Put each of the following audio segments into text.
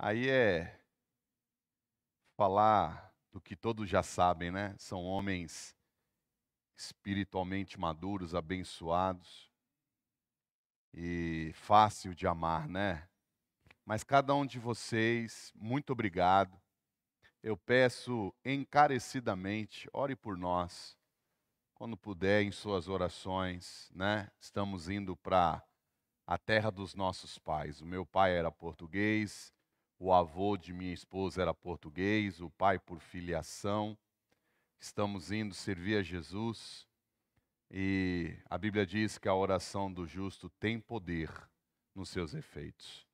Aí é falar do que todos já sabem, né? São homens espiritualmente maduros, abençoados e fácil de amar, né? Mas cada um de vocês, muito obrigado. Eu peço encarecidamente, ore por nós. Quando puder, em suas orações, né? Estamos indo para a terra dos nossos pais. O meu pai era português, o avô de minha esposa era português, o pai por filiação. Estamos indo servir a Jesus. E a Bíblia diz que a oração do justo tem poder nos seus efeitos.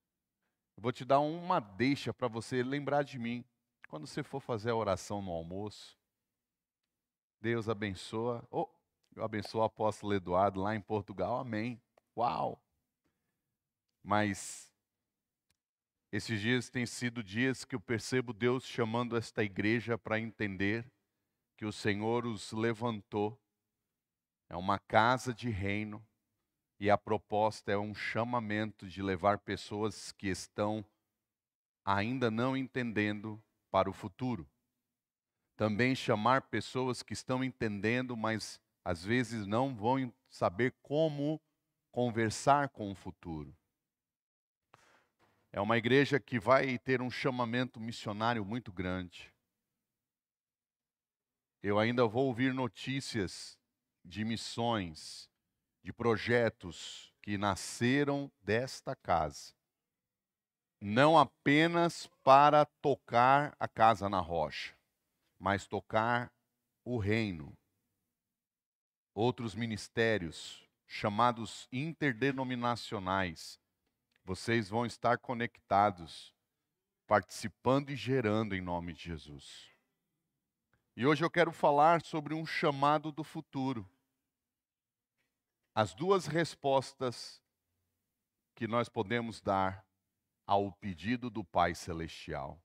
Eu vou te dar uma deixa para você lembrar de mim. Quando você for fazer a oração no almoço, Deus abençoa. Oh, eu abençoo o apóstolo Eduardo lá em Portugal. Amém. Uau! Mas esses dias têm sido dias que eu percebo Deus chamando esta igreja para entender que o Senhor os levantou. É uma casa de reino e a proposta é um chamamento de levar pessoas que estão ainda não entendendo para o futuro. Também chamar pessoas que estão entendendo, mas às vezes não vão saber como conversar com o futuro. É uma igreja que vai ter um chamamento missionário muito grande. Eu ainda vou ouvir notícias de missões, de projetos que nasceram desta casa. Não apenas para tocar a casa na rocha, mas tocar o reino. Outros ministérios, chamados interdenominacionais, vocês vão estar conectados, participando e gerando em nome de Jesus. E hoje eu quero falar sobre um chamado do futuro. As duas respostas que nós podemos dar ao pedido do Pai Celestial.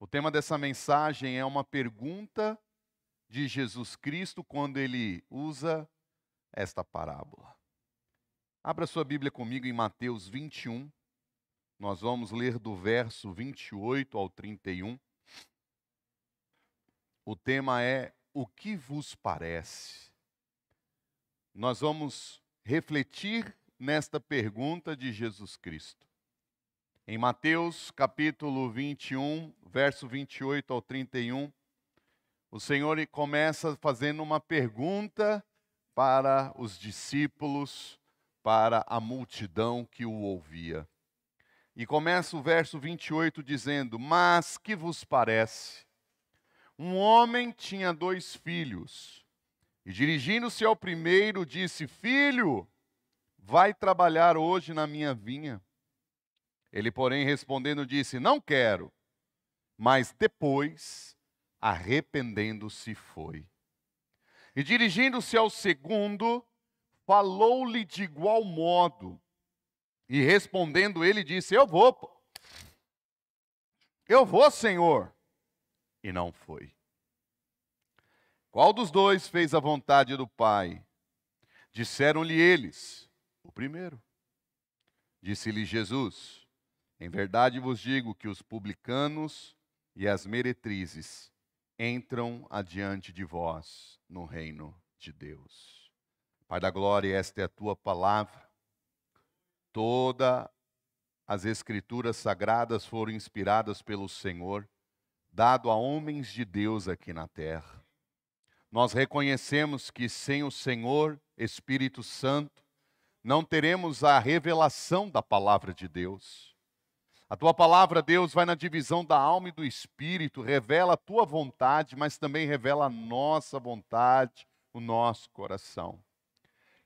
O tema dessa mensagem é uma pergunta de Jesus Cristo quando ele usa esta parábola. Abra sua Bíblia comigo em Mateus 21. Nós vamos ler do verso 28 ao 31. O tema é O que vos parece? Nós vamos refletir nesta pergunta de Jesus Cristo. Em Mateus capítulo 21, verso 28 ao 31, o Senhor começa fazendo uma pergunta para os discípulos para a multidão que o ouvia. E começa o verso 28 dizendo: Mas que vos parece? Um homem tinha dois filhos, e dirigindo-se ao primeiro, disse: Filho, vai trabalhar hoje na minha vinha. Ele, porém, respondendo, disse: Não quero. Mas depois, arrependendo-se, foi. E dirigindo-se ao segundo, Falou-lhe de igual modo. E respondendo ele disse: Eu vou. Eu vou, Senhor. E não foi. Qual dos dois fez a vontade do Pai? Disseram-lhe eles: O primeiro. Disse-lhe Jesus: Em verdade vos digo que os publicanos e as meretrizes entram adiante de vós no reino de Deus. Pai da glória, esta é a tua palavra. Todas as escrituras sagradas foram inspiradas pelo Senhor, dado a homens de Deus aqui na terra. Nós reconhecemos que sem o Senhor, Espírito Santo, não teremos a revelação da palavra de Deus. A tua palavra, Deus, vai na divisão da alma e do espírito, revela a tua vontade, mas também revela a nossa vontade, o nosso coração.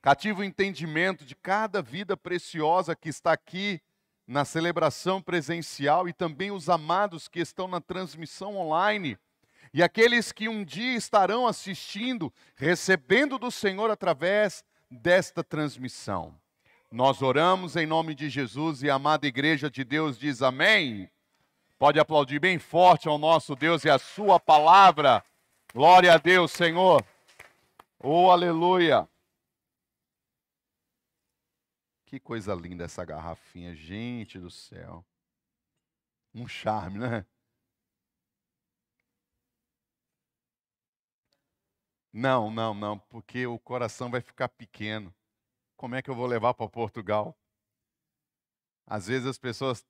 Cativa o entendimento de cada vida preciosa que está aqui na celebração presencial e também os amados que estão na transmissão online e aqueles que um dia estarão assistindo, recebendo do Senhor através desta transmissão. Nós oramos em nome de Jesus e a amada igreja de Deus diz amém. Pode aplaudir bem forte ao nosso Deus e à sua palavra. Glória a Deus, Senhor. Oh, aleluia. Que coisa linda essa garrafinha, gente do céu. Um charme, né? Não, não, não, porque o coração vai ficar pequeno. Como é que eu vou levar para Portugal? Às vezes as pessoas,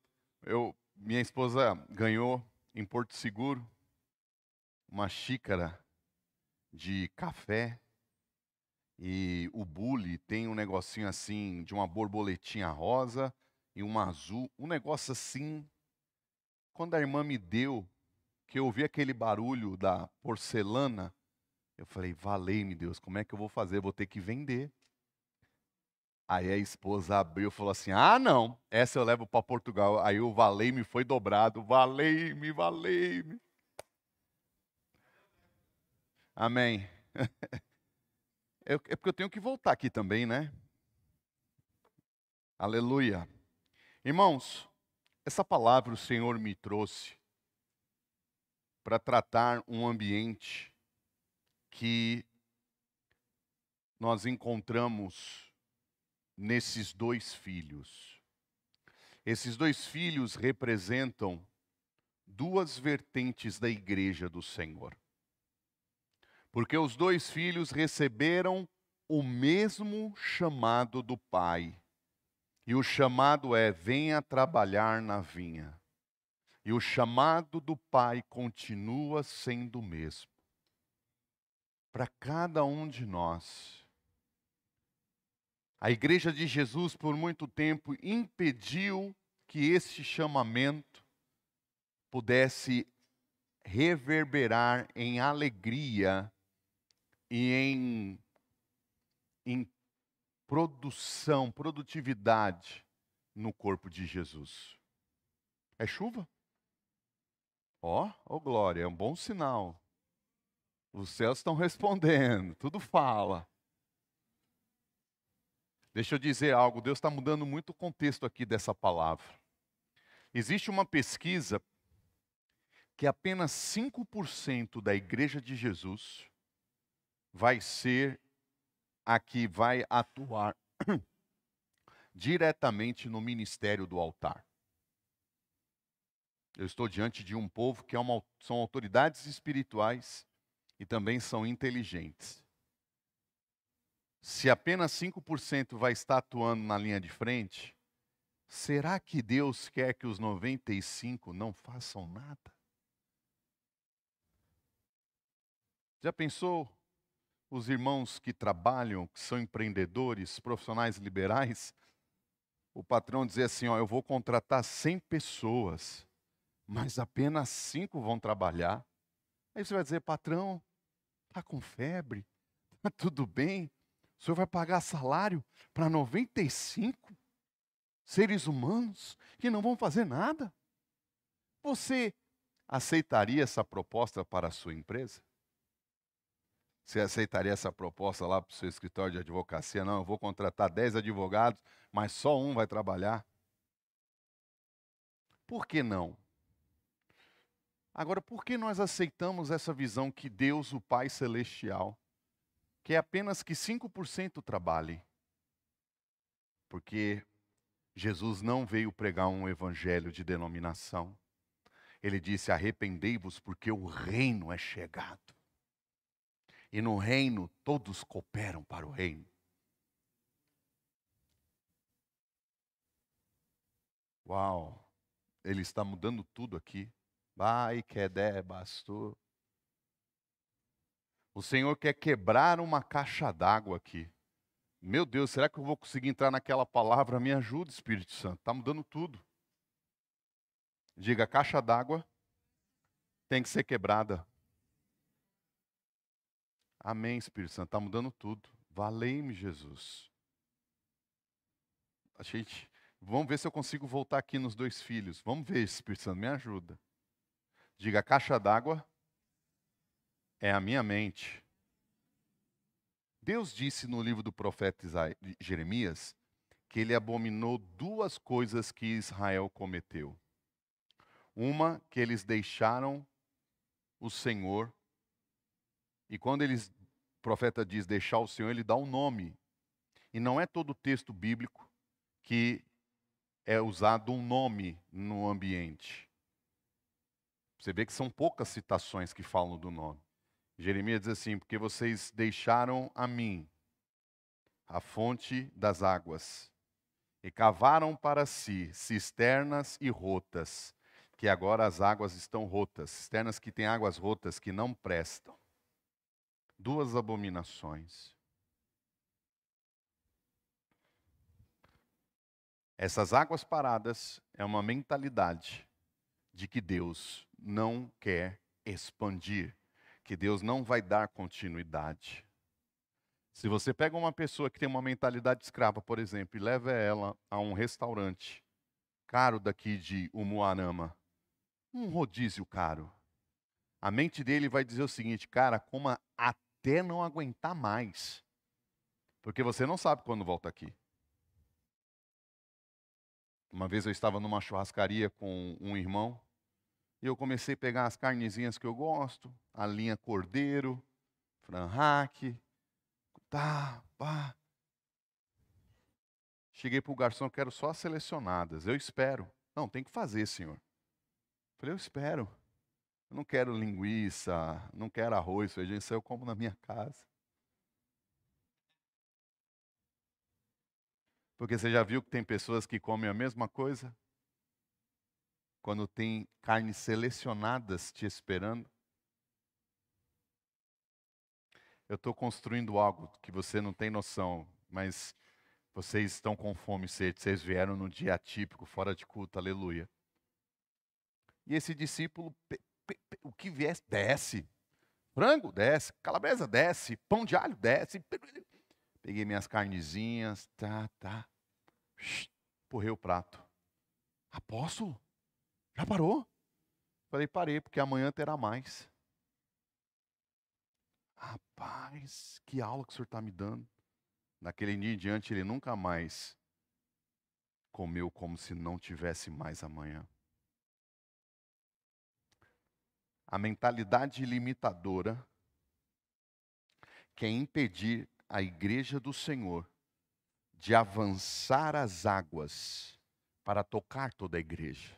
eu, minha esposa ganhou em Porto Seguro uma xícara de café e o Bully tem um negocinho assim de uma borboletinha rosa e uma azul. Um negócio assim. Quando a irmã me deu, que eu ouvi aquele barulho da porcelana, eu falei, valei-me Deus, como é que eu vou fazer? Eu vou ter que vender. Aí a esposa abriu e falou assim: Ah, não, essa eu levo para Portugal. Aí o valei-me foi dobrado. Valei-me, valei-me. Amém. É porque eu tenho que voltar aqui também, né? Aleluia. Irmãos, essa palavra o Senhor me trouxe para tratar um ambiente que nós encontramos nesses dois filhos. Esses dois filhos representam duas vertentes da igreja do Senhor porque os dois filhos receberam o mesmo chamado do pai. E o chamado é: venha trabalhar na vinha. E o chamado do pai continua sendo o mesmo. Para cada um de nós. A igreja de Jesus, por muito tempo, impediu que este chamamento pudesse reverberar em alegria e em, em produção, produtividade no corpo de Jesus. É chuva? Ó, oh, oh glória, é um bom sinal. Os céus estão respondendo, tudo fala. Deixa eu dizer algo, Deus está mudando muito o contexto aqui dessa palavra. Existe uma pesquisa que apenas 5% da igreja de Jesus vai ser a que vai atuar diretamente no ministério do altar. Eu estou diante de um povo que é uma, são autoridades espirituais e também são inteligentes. Se apenas 5% vai estar atuando na linha de frente, será que Deus quer que os 95 não façam nada? Já pensou os irmãos que trabalham, que são empreendedores, profissionais liberais, o patrão dizer assim: ó, eu vou contratar 100 pessoas, mas apenas 5 vão trabalhar. Aí você vai dizer: patrão, está com febre? Está tudo bem? O senhor vai pagar salário para 95 seres humanos que não vão fazer nada? Você aceitaria essa proposta para a sua empresa? Você aceitaria essa proposta lá para o seu escritório de advocacia? Não, eu vou contratar 10 advogados, mas só um vai trabalhar. Por que não? Agora, por que nós aceitamos essa visão que Deus, o Pai Celestial, quer é apenas que 5% trabalhe? Porque Jesus não veio pregar um evangelho de denominação. Ele disse: Arrependei-vos, porque o reino é chegado. E no reino, todos cooperam para o reino. Uau! Ele está mudando tudo aqui. Vai, Kedé, bastou. O Senhor quer quebrar uma caixa d'água aqui. Meu Deus, será que eu vou conseguir entrar naquela palavra? Me ajuda, Espírito Santo. Está mudando tudo. Diga, caixa d'água tem que ser quebrada. Amém, Espírito Santo. Está mudando tudo. Valei-me, Jesus. A gente. Vamos ver se eu consigo voltar aqui nos dois filhos. Vamos ver, Espírito Santo, me ajuda. Diga, a caixa d'água é a minha mente. Deus disse no livro do profeta Jeremias que ele abominou duas coisas que Israel cometeu. Uma, que eles deixaram o Senhor e quando eles, o profeta diz deixar o Senhor, ele dá um nome. E não é todo o texto bíblico que é usado um nome no ambiente. Você vê que são poucas citações que falam do nome. Jeremias diz assim: Porque vocês deixaram a mim a fonte das águas e cavaram para si cisternas e rotas, que agora as águas estão rotas, cisternas que têm águas rotas que não prestam duas abominações. Essas águas paradas é uma mentalidade de que Deus não quer expandir, que Deus não vai dar continuidade. Se você pega uma pessoa que tem uma mentalidade escrava, por exemplo, e leva ela a um restaurante caro daqui de Umuarama, um rodízio caro, a mente dele vai dizer o seguinte, cara, coma até até não aguentar mais. Porque você não sabe quando volta aqui. Uma vez eu estava numa churrascaria com um irmão e eu comecei a pegar as carnezinhas que eu gosto, a linha cordeiro, franhaque, tá, pá. Cheguei para o garçom, quero só as selecionadas. Eu espero. Não, tem que fazer, senhor. Falei, eu espero. Eu não quero linguiça, não quero arroz, feijão, isso eu como na minha casa. Porque você já viu que tem pessoas que comem a mesma coisa? Quando tem carnes selecionadas te esperando? Eu estou construindo algo que você não tem noção, mas vocês estão com fome e sede, vocês vieram num dia atípico, fora de culto, aleluia. E esse discípulo o que viesse, desce. Frango, desce. Calabresa, desce. Pão de alho, desce. Peguei minhas carnezinhas, tá, tá. Porrei o prato. Apóstolo, já parou? Falei, parei, porque amanhã terá mais. Rapaz, que aula que o senhor está me dando. Naquele dia em diante, ele nunca mais comeu como se não tivesse mais amanhã. a mentalidade limitadora quer é impedir a igreja do Senhor de avançar as águas para tocar toda a igreja.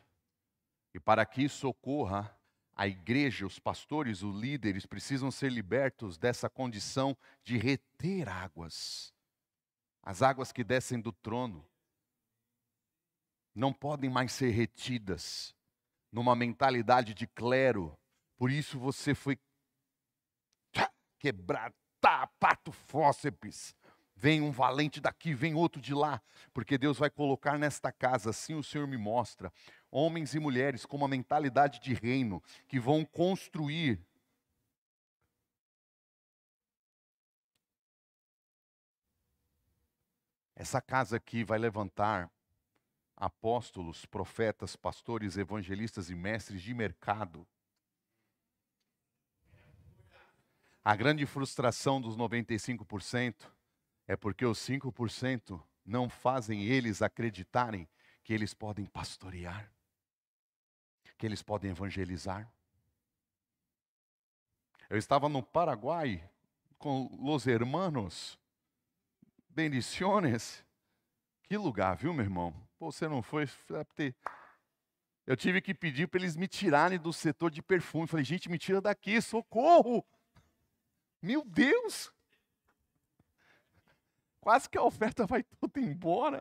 E para que isso ocorra, a igreja, os pastores, os líderes precisam ser libertos dessa condição de reter águas. As águas que descem do trono não podem mais ser retidas numa mentalidade de clero, por isso você foi quebrado, tá, pato fóceps. Vem um valente daqui, vem outro de lá, porque Deus vai colocar nesta casa, assim o Senhor me mostra, homens e mulheres com uma mentalidade de reino, que vão construir Essa casa aqui vai levantar apóstolos, profetas, pastores, evangelistas e mestres de mercado A grande frustração dos 95% é porque os 5% não fazem eles acreditarem que eles podem pastorear, que eles podem evangelizar. Eu estava no Paraguai com los hermanos Bendiciones. Que lugar, viu, meu irmão? Pô, você não foi? É eu tive que pedir para eles me tirarem do setor de perfume. Falei, gente, me tira daqui, socorro! Meu Deus! Quase que a oferta vai toda embora.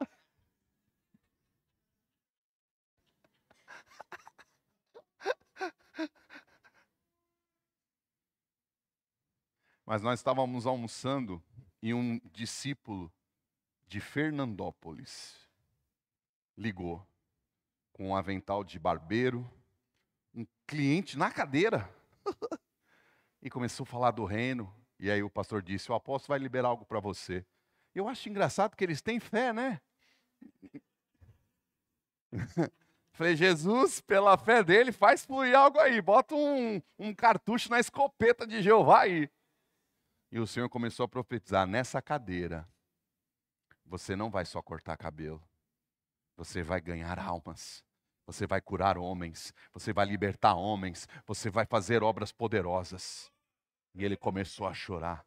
Mas nós estávamos almoçando e um discípulo de Fernandópolis ligou com um avental de barbeiro, um cliente na cadeira. e começou a falar do reino. E aí o pastor disse: O apóstolo vai liberar algo para você. Eu acho engraçado que eles têm fé, né? Falei, Jesus, pela fé dele, faz fluir algo aí, bota um, um cartucho na escopeta de Jeová aí. E o Senhor começou a profetizar: nessa cadeira, você não vai só cortar cabelo, você vai ganhar almas, você vai curar homens, você vai libertar homens, você vai fazer obras poderosas. E ele começou a chorar.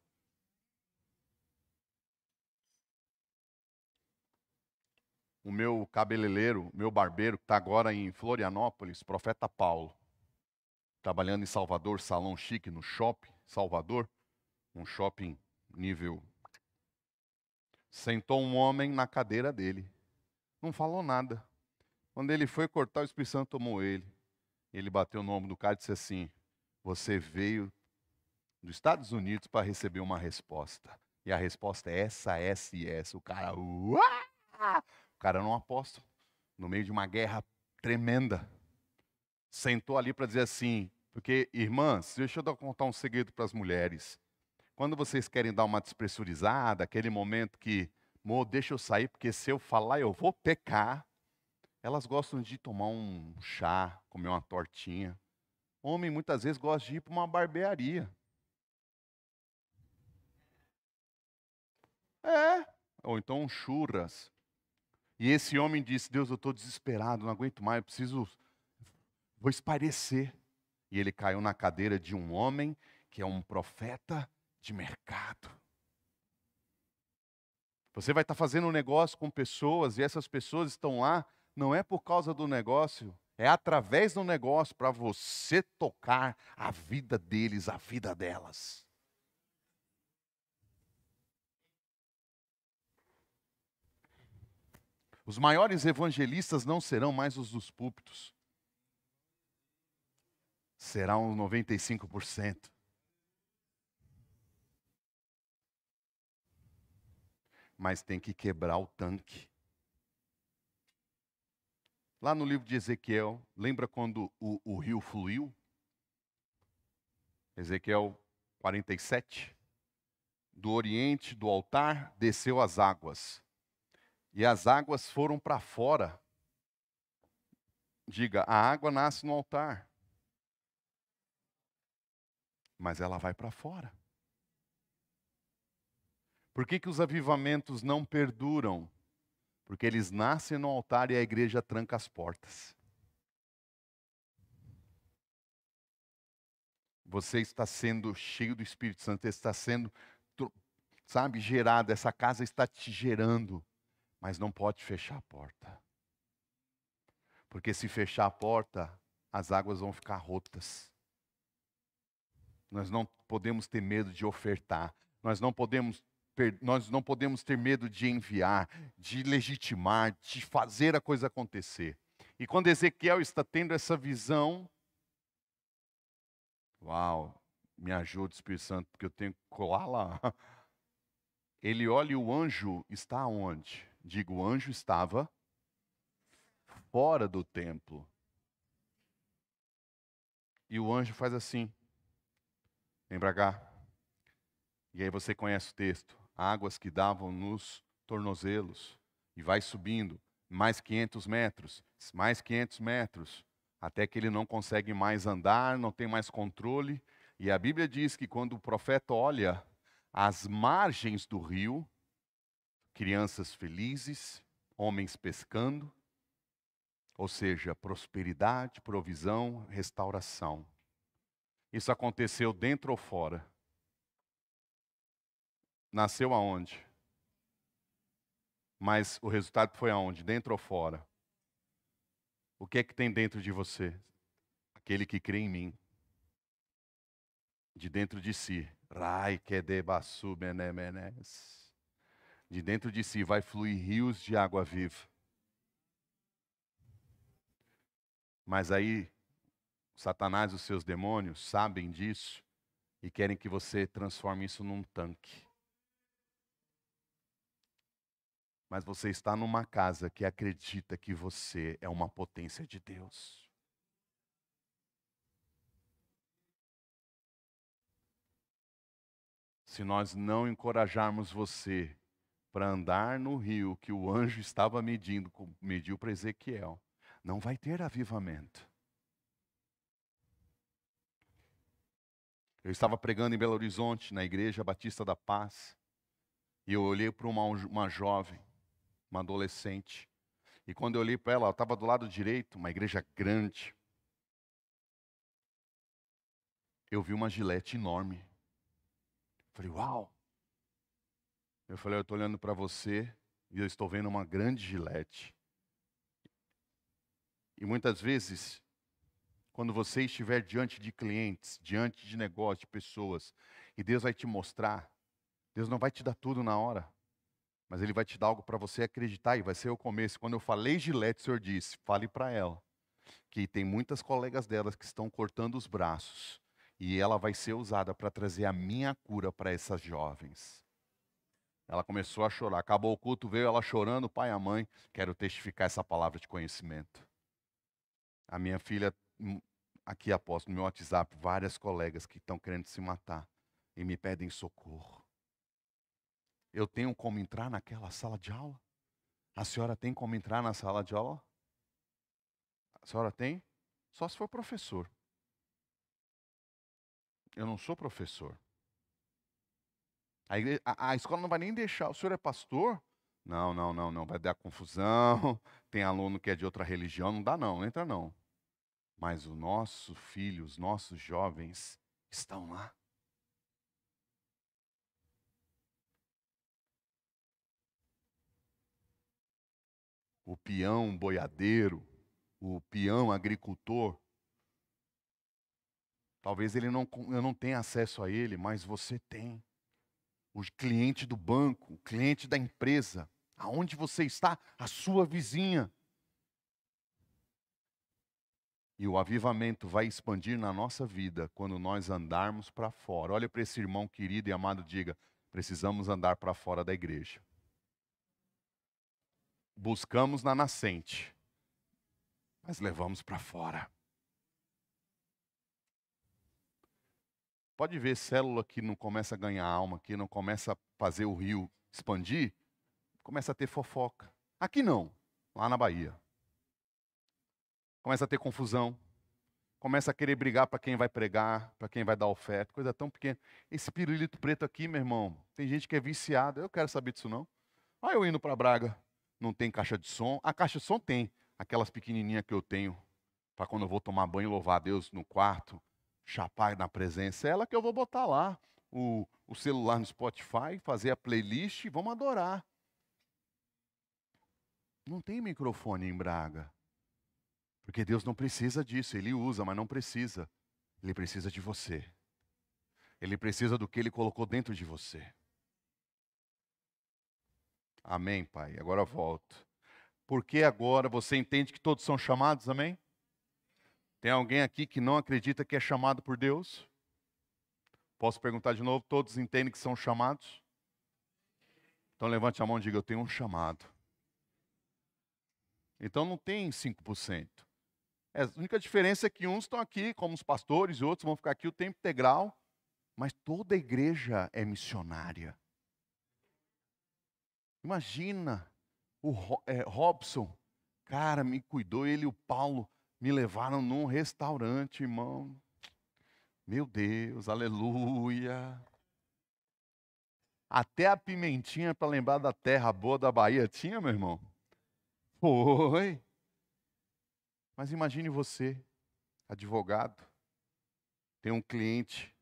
O meu cabeleireiro, meu barbeiro, que está agora em Florianópolis, profeta Paulo, trabalhando em Salvador, salão chique no shopping, Salvador, um shopping nível. Sentou um homem na cadeira dele, não falou nada quando ele foi cortar, o Espírito Santo tomou ele. Ele bateu no ombro do cara e disse assim: Você veio dos Estados Unidos para receber uma resposta. E a resposta é essa, essa e essa. O cara, uá! o cara não apóstolo, no meio de uma guerra tremenda, sentou ali para dizer assim, porque, irmãs, deixa eu contar um segredo para as mulheres. Quando vocês querem dar uma despressurizada, aquele momento que, amor, deixa eu sair, porque se eu falar eu vou pecar, elas gostam de tomar um chá, comer uma tortinha. Homem muitas vezes gosta de ir para uma barbearia. É, ou então um churras. E esse homem disse: Deus, eu estou desesperado, não aguento mais, eu preciso, vou esparecer. E ele caiu na cadeira de um homem que é um profeta de mercado. Você vai estar tá fazendo um negócio com pessoas e essas pessoas estão lá não é por causa do negócio, é através do negócio para você tocar a vida deles, a vida delas. Os maiores evangelistas não serão mais os dos púlpitos. Será uns um 95%. Mas tem que quebrar o tanque. Lá no livro de Ezequiel, lembra quando o, o rio fluiu? Ezequiel 47. Do oriente do altar desceu as águas, e as águas foram para fora. Diga, a água nasce no altar, mas ela vai para fora. Por que, que os avivamentos não perduram? Porque eles nascem no altar e a igreja tranca as portas. Você está sendo cheio do Espírito Santo, está sendo, sabe, gerado, essa casa está te gerando, mas não pode fechar a porta. Porque se fechar a porta, as águas vão ficar rotas. Nós não podemos ter medo de ofertar, nós não podemos nós não podemos ter medo de enviar, de legitimar, de fazer a coisa acontecer. E quando Ezequiel está tendo essa visão, uau, me ajuda, Espírito Santo, porque eu tenho que colar lá. Ele olha e o anjo está onde? Digo, o anjo estava fora do templo. E o anjo faz assim: vem pra cá. E aí você conhece o texto águas que davam nos tornozelos. E vai subindo mais 500 metros, mais 500 metros, até que ele não consegue mais andar, não tem mais controle. E a Bíblia diz que quando o profeta olha as margens do rio, crianças felizes, homens pescando, ou seja, prosperidade, provisão, restauração. Isso aconteceu dentro ou fora nasceu aonde? Mas o resultado foi aonde? Dentro ou fora? O que é que tem dentro de você? Aquele que crê em mim. De dentro de si. Rai que é debasu De dentro de si vai fluir rios de água viva. Mas aí, Satanás e os seus demônios sabem disso e querem que você transforme isso num tanque. mas você está numa casa que acredita que você é uma potência de Deus. Se nós não encorajarmos você para andar no rio que o anjo estava medindo, mediu para Ezequiel, não vai ter avivamento. Eu estava pregando em Belo Horizonte, na Igreja Batista da Paz, e eu olhei para uma, uma jovem uma adolescente. E quando eu olhei para ela, ela estava do lado direito, uma igreja grande. Eu vi uma gilete enorme. Falei, uau! Eu falei, eu estou olhando para você e eu estou vendo uma grande gilete. E muitas vezes, quando você estiver diante de clientes, diante de negócios, de pessoas, e Deus vai te mostrar, Deus não vai te dar tudo na hora. Mas ele vai te dar algo para você acreditar e vai ser o começo. Quando eu falei Gillette, o senhor disse, fale para ela que tem muitas colegas delas que estão cortando os braços e ela vai ser usada para trazer a minha cura para essas jovens. Ela começou a chorar. Acabou o culto, veio ela chorando, o pai e a mãe. Quero testificar essa palavra de conhecimento. A minha filha, hum, aqui após no meu WhatsApp, várias colegas que estão querendo se matar e me pedem socorro. Eu tenho como entrar naquela sala de aula? A senhora tem como entrar na sala de aula? A senhora tem? Só se for professor. Eu não sou professor. A, igreja, a, a, escola não vai nem deixar. O senhor é pastor? Não, não, não, não. Vai dar confusão. Tem aluno que é de outra religião. Não dá, não. Entra, não. Mas os nossos filhos, nossos jovens estão lá. o peão boiadeiro, o peão agricultor. Talvez ele não, eu não tenha acesso a ele, mas você tem. O cliente do banco, o cliente da empresa, aonde você está, a sua vizinha. E o avivamento vai expandir na nossa vida quando nós andarmos para fora. Olha para esse irmão querido e amado, diga: precisamos andar para fora da igreja buscamos na nascente, mas levamos para fora. Pode ver célula que não começa a ganhar alma, que não começa a fazer o rio expandir, começa a ter fofoca. Aqui não, lá na Bahia. Começa a ter confusão, começa a querer brigar para quem vai pregar, para quem vai dar oferta, coisa tão pequena. Esse pirulito preto aqui, meu irmão, tem gente que é viciada. Eu quero saber disso não. Olha eu indo para Braga não tem caixa de som. A caixa de som tem, aquelas pequenininhas que eu tenho, para quando eu vou tomar banho e louvar a Deus no quarto, chapar na presença, é ela que eu vou botar lá o, o celular no Spotify, fazer a playlist e vamos adorar. Não tem microfone em Braga. Porque Deus não precisa disso, Ele usa, mas não precisa. Ele precisa de você. Ele precisa do que Ele colocou dentro de você. Amém, Pai. Agora volto. Porque agora você entende que todos são chamados, amém? Tem alguém aqui que não acredita que é chamado por Deus? Posso perguntar de novo? Todos entendem que são chamados? Então levante a mão e diga: Eu tenho um chamado. Então não tem 5%. É, a única diferença é que uns estão aqui, como os pastores, e outros vão ficar aqui o tempo integral. Mas toda a igreja é missionária. Imagina, o é, Robson, cara, me cuidou, ele e o Paulo me levaram num restaurante, irmão. Meu Deus, aleluia. Até a pimentinha para lembrar da terra boa da Bahia tinha, meu irmão? Foi. Mas imagine você, advogado, tem um cliente,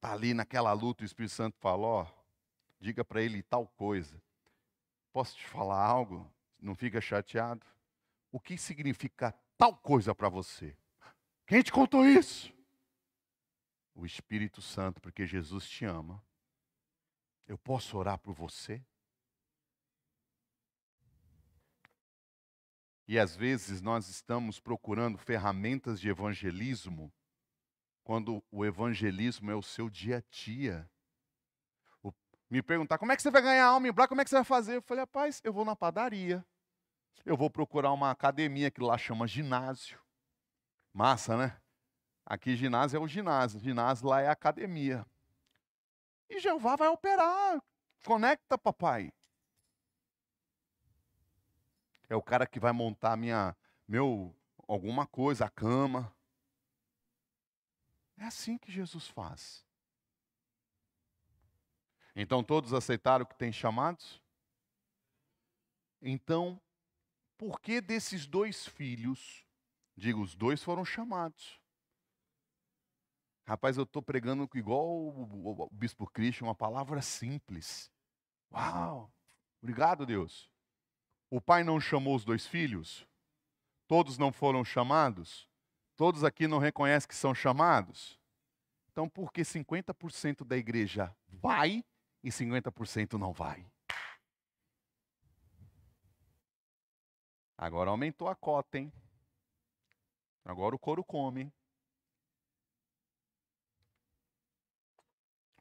tá ali naquela luta, o Espírito Santo fala, ó, diga para ele tal coisa. Posso te falar algo? Não fica chateado? O que significa tal coisa para você? Quem te contou isso? O Espírito Santo, porque Jesus te ama. Eu posso orar por você? E às vezes nós estamos procurando ferramentas de evangelismo, quando o evangelismo é o seu dia a dia me perguntar como é que você vai ganhar alma em Black, como é que você vai fazer? Eu falei, rapaz, eu vou na padaria, eu vou procurar uma academia que lá chama ginásio. Massa, né? Aqui ginásio é o ginásio, ginásio lá é academia. E Jeová vai operar, conecta, papai. É o cara que vai montar minha, meu, alguma coisa, a cama. É assim que Jesus faz. Então todos aceitaram que têm chamados? Então, por que desses dois filhos, digo, os dois foram chamados? Rapaz, eu estou pregando igual o Bispo Cristo, uma palavra simples. Uau! Obrigado, Deus. O pai não chamou os dois filhos? Todos não foram chamados? Todos aqui não reconhecem que são chamados? Então, por que 50% da igreja vai e 50% não vai. Agora aumentou a cota, hein? Agora o couro come.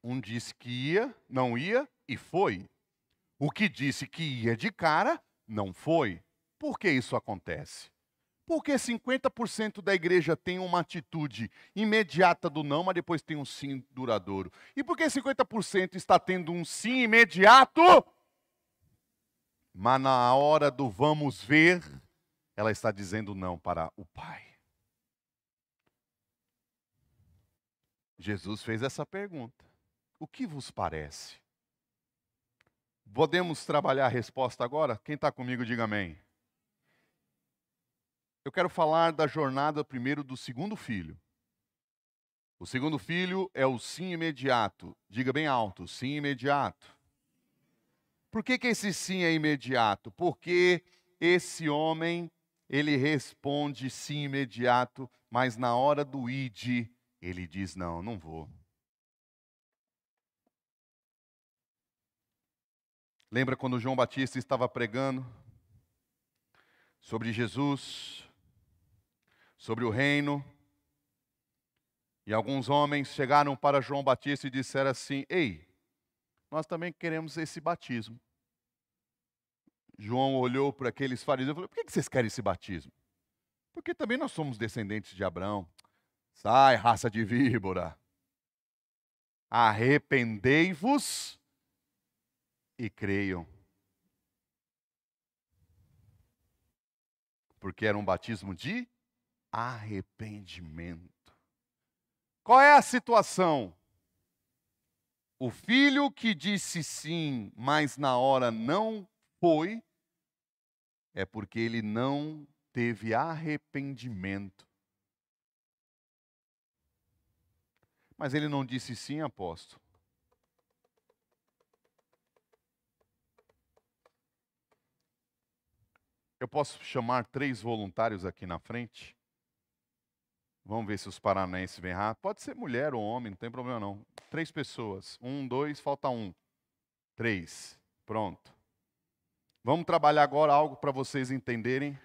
Um disse que ia, não ia e foi. O que disse que ia de cara, não foi. Por que isso acontece? Porque 50% da igreja tem uma atitude imediata do não, mas depois tem um sim duradouro? E por que 50% está tendo um sim imediato, mas na hora do vamos ver, ela está dizendo não para o Pai? Jesus fez essa pergunta: O que vos parece? Podemos trabalhar a resposta agora? Quem está comigo, diga amém. Eu quero falar da jornada primeiro do segundo filho. O segundo filho é o sim imediato. Diga bem alto, sim imediato. Por que, que esse sim é imediato? Porque esse homem, ele responde sim imediato, mas na hora do id, ele diz: Não, não vou. Lembra quando João Batista estava pregando sobre Jesus? sobre o reino. E alguns homens chegaram para João Batista e disseram assim: Ei, nós também queremos esse batismo. João olhou para aqueles fariseus e falou: Por que vocês querem esse batismo? Porque também nós somos descendentes de Abraão. Sai, raça de víbora. Arrependei-vos e creiam. Porque era um batismo de arrependimento. Qual é a situação? O filho que disse sim, mas na hora não foi, é porque ele não teve arrependimento. Mas ele não disse sim, apóstolo. Eu posso chamar três voluntários aqui na frente? Vamos ver se os paranenses vêm rápido. Ah, pode ser mulher ou homem, não tem problema não. Três pessoas. Um, dois, falta um. Três. Pronto. Vamos trabalhar agora algo para vocês entenderem.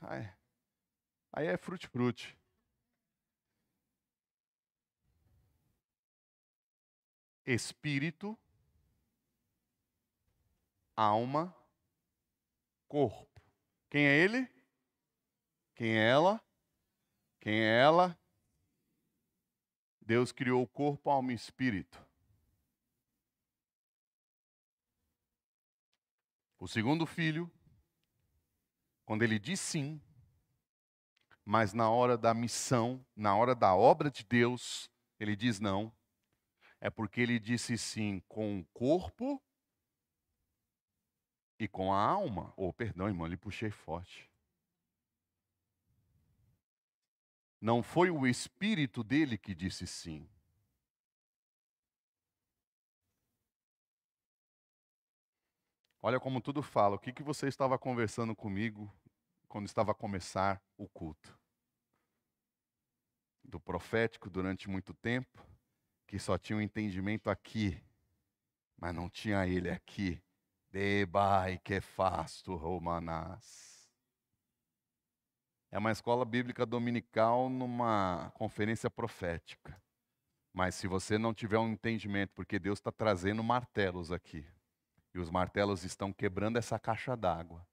Ah, é. Aí é frute-frute. Espírito, alma, corpo. Quem é ele? Quem é ela? Quem é ela? Deus criou o corpo, alma e espírito. O segundo filho, quando ele diz sim, mas na hora da missão, na hora da obra de Deus, ele diz não, é porque ele disse sim com o corpo e com a alma. Ou, oh, perdão, irmão, ele puxei forte. Não foi o espírito dele que disse sim. Olha como tudo fala. O que, que você estava conversando comigo quando estava a começar o culto? Do profético durante muito tempo, que só tinha um entendimento aqui, mas não tinha ele aqui. Debai que fasto romanás. É uma escola bíblica dominical numa conferência profética. Mas se você não tiver um entendimento, porque Deus está trazendo martelos aqui, e os martelos estão quebrando essa caixa d'água,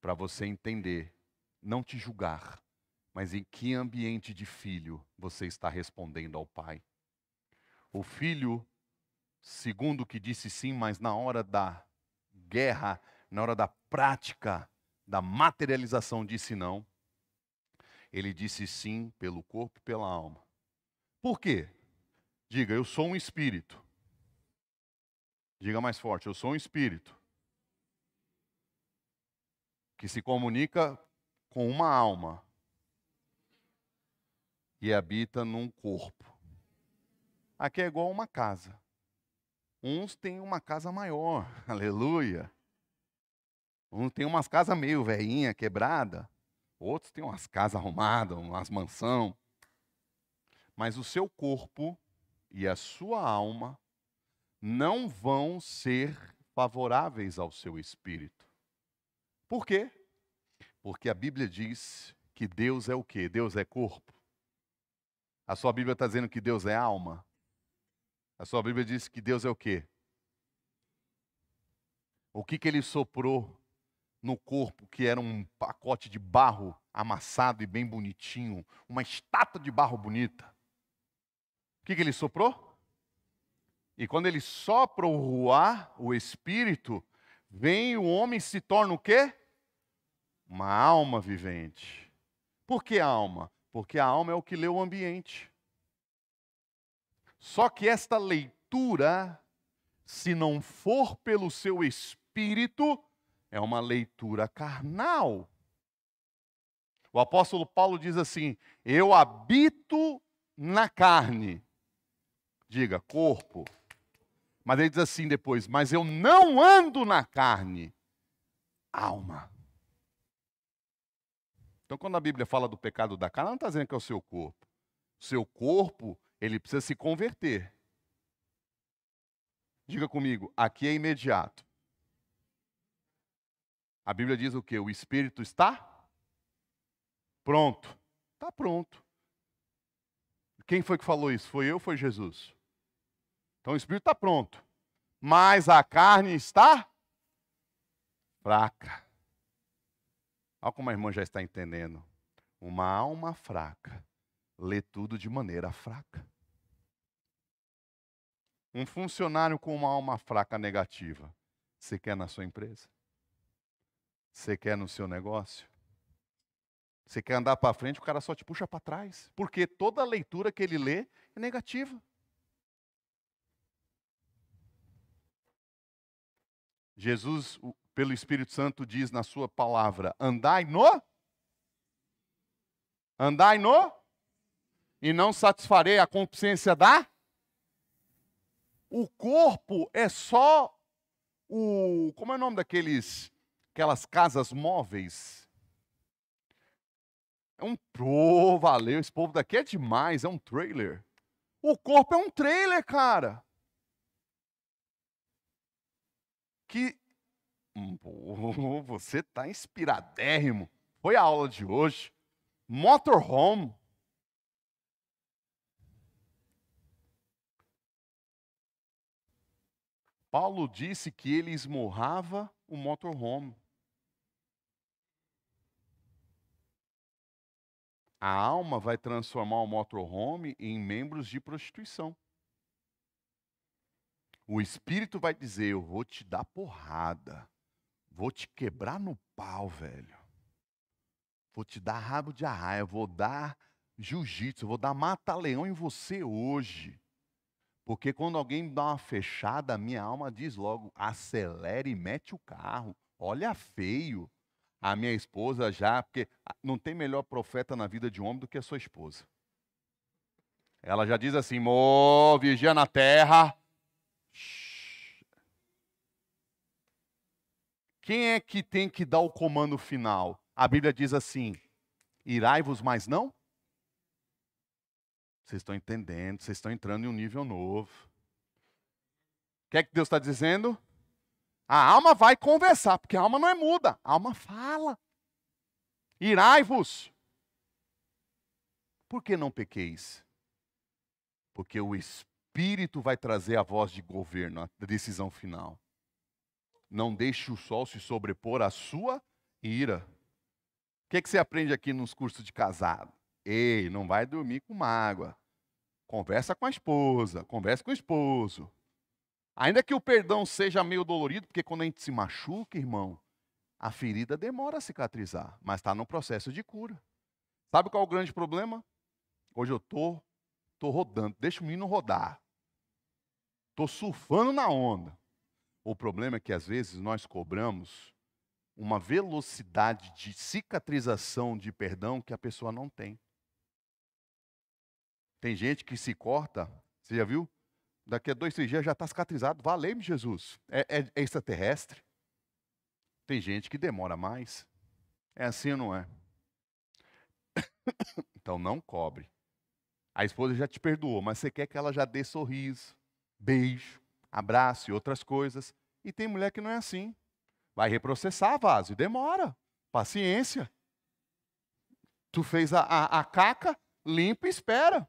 para você entender, não te julgar, mas em que ambiente de filho você está respondendo ao Pai. O filho, segundo que disse sim, mas na hora da guerra, na hora da prática, da materialização, disse não. Ele disse sim pelo corpo e pela alma. Por quê? Diga, eu sou um espírito. Diga mais forte, eu sou um espírito que se comunica com uma alma e habita num corpo. Aqui é igual uma casa. Uns têm uma casa maior, aleluia. Uns têm umas casas meio velhinha, quebrada. Outros têm umas casas arrumadas, umas mansão. Mas o seu corpo e a sua alma não vão ser favoráveis ao seu espírito. Por quê? Porque a Bíblia diz que Deus é o quê? Deus é corpo. A sua Bíblia está dizendo que Deus é alma. A sua Bíblia diz que Deus é o quê? O que, que ele soprou no corpo, que era um pacote de barro amassado e bem bonitinho, uma estátua de barro bonita. O que, que ele soprou? E quando ele sopra o ruar, o espírito, vem o homem se torna o quê? Uma alma vivente. Por que alma? Porque a alma é o que lê o ambiente. Só que esta leitura, se não for pelo seu espírito, é uma leitura carnal. O apóstolo Paulo diz assim: Eu habito na carne. Diga, corpo. Mas ele diz assim depois: Mas eu não ando na carne, alma. Então, quando a Bíblia fala do pecado da carne, ela não está dizendo que é o seu corpo. O seu corpo, ele precisa se converter. Diga comigo, aqui é imediato. A Bíblia diz o que? O espírito está pronto. Está pronto. Quem foi que falou isso? Foi eu ou foi Jesus? Então o espírito está pronto. Mas a carne está fraca. Olha como a irmã já está entendendo. Uma alma fraca lê tudo de maneira fraca. Um funcionário com uma alma fraca negativa, você quer na sua empresa? Você quer no seu negócio? Você quer andar para frente, o cara só te puxa para trás. Porque toda leitura que ele lê é negativa. Jesus, pelo Espírito Santo, diz na sua palavra: andai no. Andai no. E não satisfarei a consciência da. O corpo é só o. Como é o nome daqueles aquelas casas móveis. É um. pro oh, valeu, esse povo daqui é demais, é um trailer. O corpo é um trailer, cara. Que. Oh, você tá inspiradérrimo. Foi a aula de hoje. Motorhome. Paulo disse que ele esmurrava o motorhome. A alma vai transformar o motorhome em membros de prostituição. O espírito vai dizer: Eu vou te dar porrada, vou te quebrar no pau, velho. Vou te dar rabo de arraia, vou dar jiu-jitsu, vou dar mata-leão em você hoje. Porque quando alguém me dá uma fechada, a minha alma diz logo: acelere e mete o carro, olha feio a minha esposa já, porque ah, não tem melhor profeta na vida de homem do que a sua esposa. Ela já diz assim: Mô, vigia na terra. Quem é que tem que dar o comando final? A Bíblia diz assim: irai-vos, mas não. Vocês estão entendendo, vocês estão entrando em um nível novo. O que é que Deus está dizendo? A alma vai conversar, porque a alma não é muda, a alma fala. Irai-vos. Por que não pequeis? Porque o Espírito vai trazer a voz de governo, a decisão final. Não deixe o sol se sobrepor à sua ira. O que, é que você aprende aqui nos cursos de casado? Ei, não vai dormir com mágoa. Conversa com a esposa, conversa com o esposo. Ainda que o perdão seja meio dolorido, porque quando a gente se machuca, irmão, a ferida demora a cicatrizar, mas está no processo de cura. Sabe qual é o grande problema? Hoje eu tô, tô rodando, deixa o menino rodar. Tô surfando na onda. O problema é que às vezes nós cobramos uma velocidade de cicatrização de perdão que a pessoa não tem. Tem gente que se corta, você já viu? Daqui a dois, três dias já está cicatrizado. Valeu-me, Jesus. É, é, é extraterrestre? Tem gente que demora mais. É assim ou não é? então não cobre. A esposa já te perdoou, mas você quer que ela já dê sorriso, beijo, abraço e outras coisas. E tem mulher que não é assim. Vai reprocessar, vaso, e demora. Paciência. Tu fez a, a, a caca, limpa e espera.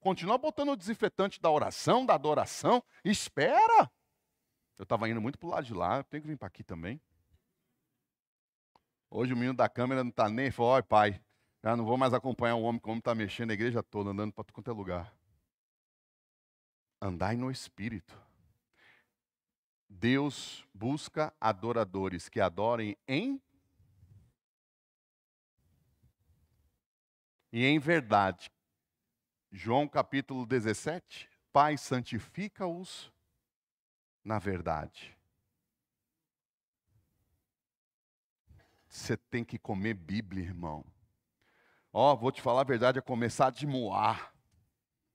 Continua botando o desinfetante da oração, da adoração. Espera! Eu estava indo muito para o lado de lá, eu tenho que vir para aqui também. Hoje o menino da câmera não está nem falou, pai, já não vou mais acompanhar o homem, como o homem está mexendo a igreja toda, andando para tudo quanto é lugar. Andai no Espírito. Deus busca adoradores que adorem em e em verdade. João capítulo 17. Pai, santifica-os na verdade. Você tem que comer Bíblia, irmão. Ó, oh, vou te falar a verdade, é começar de moar.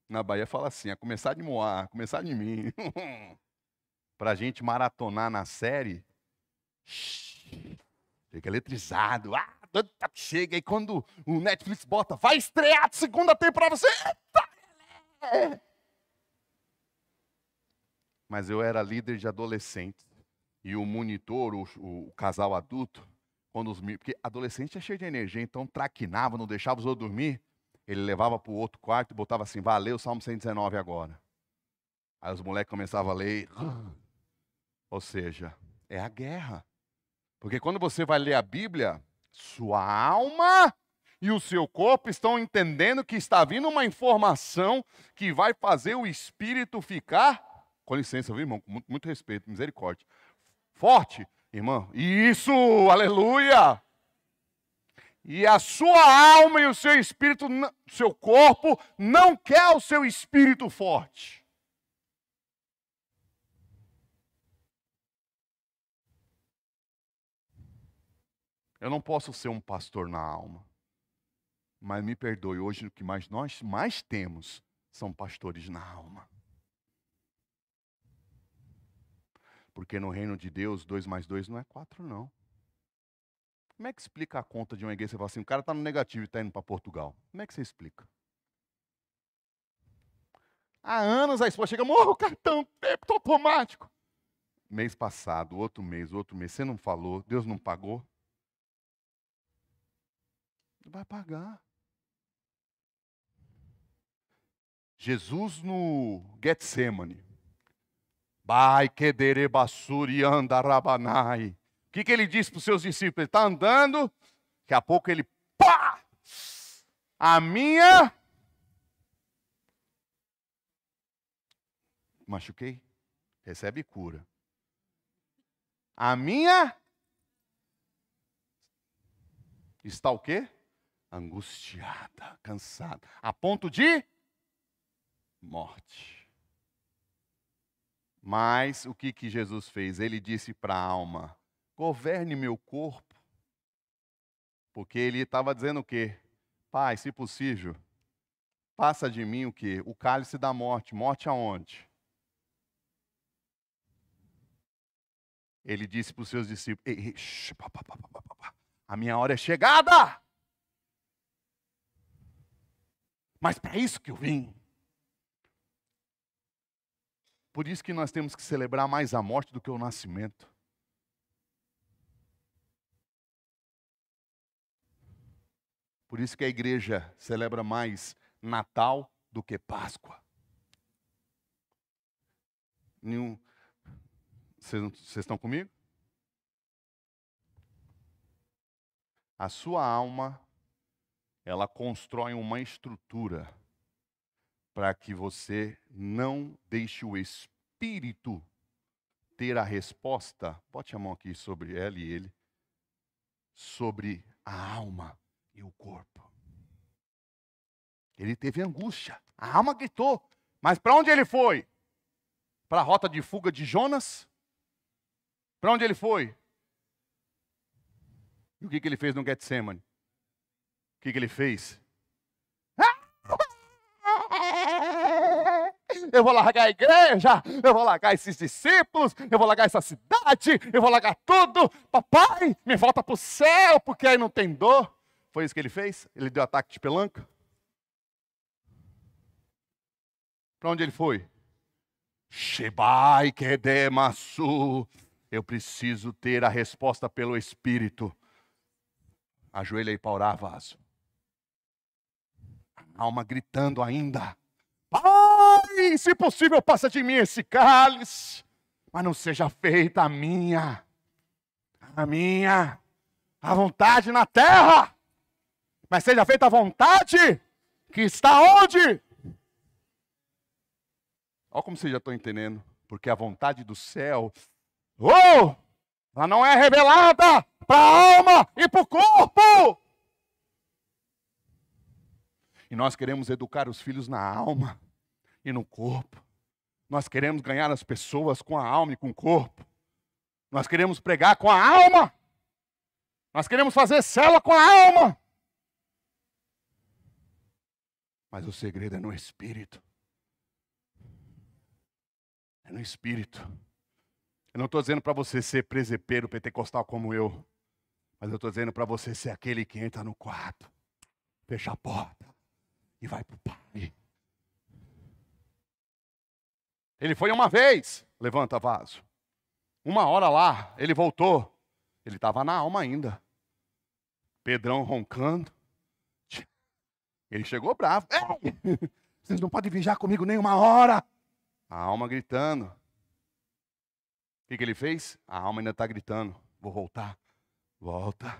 Na Bahia fala assim, é começar de moar, é começar de mim. Para a gente maratonar na série, fica eletrizado. Ah, chega, e quando o Netflix bota, vai estrear a segunda temporada, você é. Mas eu era líder de adolescente. E o monitor, o, o, o casal adulto, quando os porque adolescente é cheio de energia, então traquinava, não deixava os outros dormir. Ele levava para o outro quarto e botava assim: valeu, Salmo 119 agora. Aí os moleques começavam a ler. Ou seja, é a guerra. Porque quando você vai ler a Bíblia, sua alma e o seu corpo estão entendendo que está vindo uma informação que vai fazer o espírito ficar, com licença, viu, irmão, com muito, muito respeito, misericórdia, forte, irmão, Isso, aleluia! E a sua alma e o seu espírito, seu corpo, não quer o seu espírito forte. Eu não posso ser um pastor na alma. Mas me perdoe, hoje o que mais nós mais temos são pastores na alma. Porque no reino de Deus, dois mais dois não é quatro, não. Como é que explica a conta de uma igreja? Você fala assim, o cara está no negativo e está indo para Portugal. Como é que você explica? Há anos a esposa chega, morro o cartão, débito automático. Mês passado, outro mês, outro mês, você não falou, Deus não pagou? Vai pagar. Jesus no Getsemane. suri, anda rabanai. O que, que ele disse para os seus discípulos? Ele está andando, daqui a pouco ele, pá! A minha. Machuquei? Recebe cura. A minha está o quê? Angustiada, cansada, a ponto de morte. Mas o que, que Jesus fez? Ele disse para a alma: governe meu corpo. Porque ele estava dizendo o quê? Pai, se possível, passa de mim o quê? O cálice da morte. Morte aonde? Ele disse para os seus discípulos: ei, ei, shh, pá, pá, pá, a minha hora é chegada! Mas para isso que eu vim. Por isso que nós temos que celebrar mais a morte do que o nascimento. Por isso que a igreja celebra mais Natal do que Páscoa. Nenhum... Vocês estão comigo? A sua alma, ela constrói uma estrutura para que você não deixe o Espírito ter a resposta. Bote a mão aqui sobre ela e ele. Sobre a alma e o corpo. Ele teve angústia. A alma gritou. Mas para onde ele foi? Para a rota de fuga de Jonas? Para onde ele foi? E o que, que ele fez no Getsemane? O que, que ele fez? eu vou largar a igreja, eu vou largar esses discípulos, eu vou largar essa cidade, eu vou largar tudo. Papai, me volta para o céu, porque aí não tem dor. Foi isso que ele fez? Ele deu ataque de pelanca? Para onde ele foi? Shebai Kedemasu. Eu preciso ter a resposta pelo Espírito. Ajoelha aí para orar, vaso. A alma gritando ainda. Pai! e se possível, passa de mim esse cálice, mas não seja feita a minha, a minha, a vontade na terra, mas seja feita a vontade que está onde? Olha como vocês já estão entendendo, porque a vontade do céu, oh, ela não é revelada para a alma e para o corpo. E nós queremos educar os filhos na alma e no corpo. Nós queremos ganhar as pessoas com a alma e com o corpo. Nós queremos pregar com a alma. Nós queremos fazer cela com a alma. Mas o segredo é no espírito. É no espírito. Eu não estou dizendo para você ser presepeiro pentecostal como eu. Mas eu estou dizendo para você ser aquele que entra no quarto, fecha a porta e vai para o Pai. Ele foi uma vez, levanta vaso. Uma hora lá, ele voltou. Ele estava na alma ainda. Pedrão roncando. Ele chegou bravo. Ei, vocês não podem viajar comigo nem uma hora. A alma gritando. O que, que ele fez? A alma ainda está gritando. Vou voltar. Volta.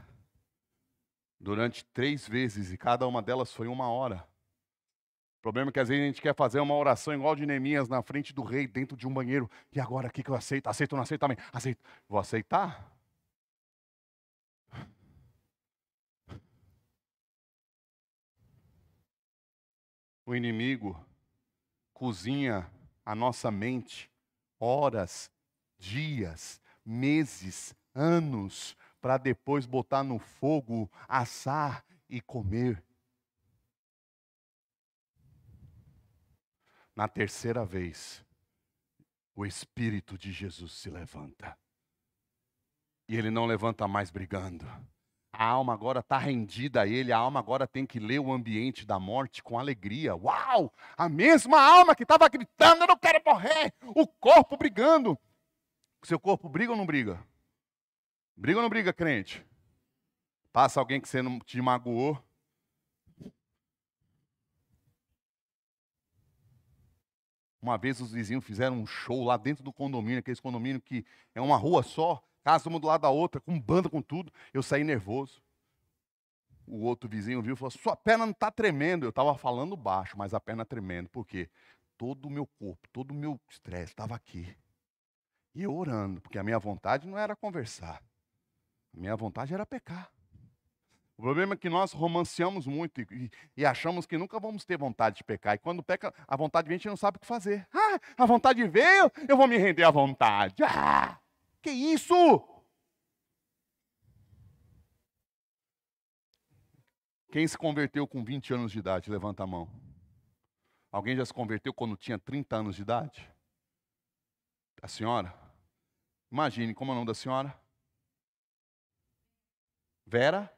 Durante três vezes, e cada uma delas foi uma hora. O problema é que às vezes a gente quer fazer uma oração igual de Neemias na frente do rei, dentro de um banheiro. E agora, o que, que eu aceito? Aceito ou não aceito? Também. Aceito. Vou aceitar? O inimigo cozinha a nossa mente horas, dias, meses, anos, para depois botar no fogo, assar e comer Na terceira vez, o Espírito de Jesus se levanta. E ele não levanta mais brigando. A alma agora está rendida a ele, a alma agora tem que ler o ambiente da morte com alegria. Uau! A mesma alma que estava gritando, eu não quero morrer! O corpo brigando. seu corpo briga ou não briga? Briga ou não briga, crente? Passa alguém que você não te magoou, Uma vez os vizinhos fizeram um show lá dentro do condomínio, aquele condomínio que é uma rua só, casa uma do lado da outra, com banda, com tudo. Eu saí nervoso. O outro vizinho viu e falou: Sua perna não está tremendo. Eu estava falando baixo, mas a perna tremendo. Por quê? Todo o meu corpo, todo o meu estresse estava aqui. E eu orando, porque a minha vontade não era conversar. A minha vontade era pecar. O problema é que nós romanceamos muito e, e, achamos que nunca vamos ter vontade de pecar. E quando peca, a vontade vem, a gente não sabe o que fazer. Ah, a vontade veio, eu vou me render à vontade. Ah, que isso? Quem se converteu com 20 anos de idade, levanta a mão. Alguém já se converteu quando tinha 30 anos de idade? A senhora? Imagine, como é o nome da senhora? Vera?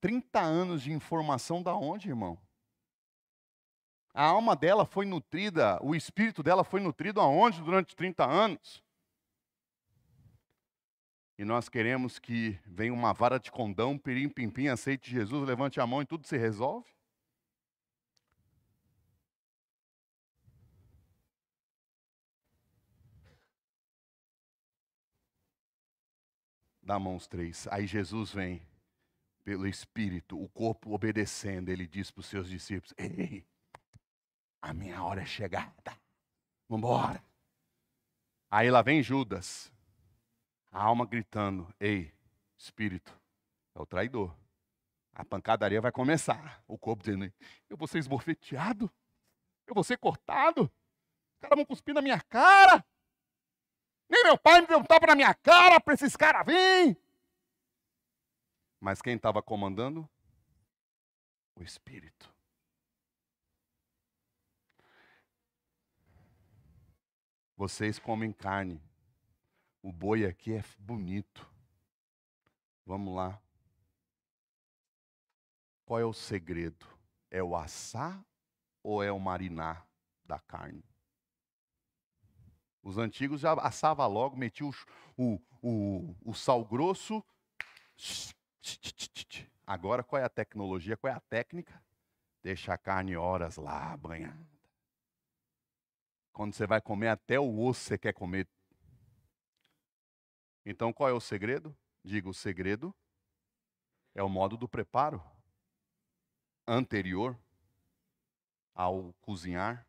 30 anos de informação da onde, irmão? A alma dela foi nutrida, o espírito dela foi nutrido aonde durante 30 anos? E nós queremos que venha uma vara de condão, pirim, pim, pim, aceite Jesus, levante a mão e tudo se resolve? Dá mãos três. Aí Jesus vem pelo Espírito, o corpo obedecendo, ele diz para os seus discípulos: Ei, a minha hora é chegada, vambora. Aí lá vem Judas, a alma gritando: Ei, Espírito, é o traidor. A pancadaria vai começar. O corpo dizendo: Eu vou ser esbofeteado, eu vou ser cortado, os caras vão cuspir na minha cara. Nem meu pai me deu um tapa na minha cara para esses caras virem. Mas quem estava comandando? O Espírito. Vocês comem carne. O boi aqui é bonito. Vamos lá. Qual é o segredo? É o assar ou é o marinar da carne? Os antigos já assava logo, metia o, o, o, o sal grosso, Agora qual é a tecnologia, qual é a técnica? Deixa a carne horas lá banhada. Quando você vai comer, até o osso você quer comer. Então qual é o segredo? Digo, o segredo é o modo do preparo anterior ao cozinhar.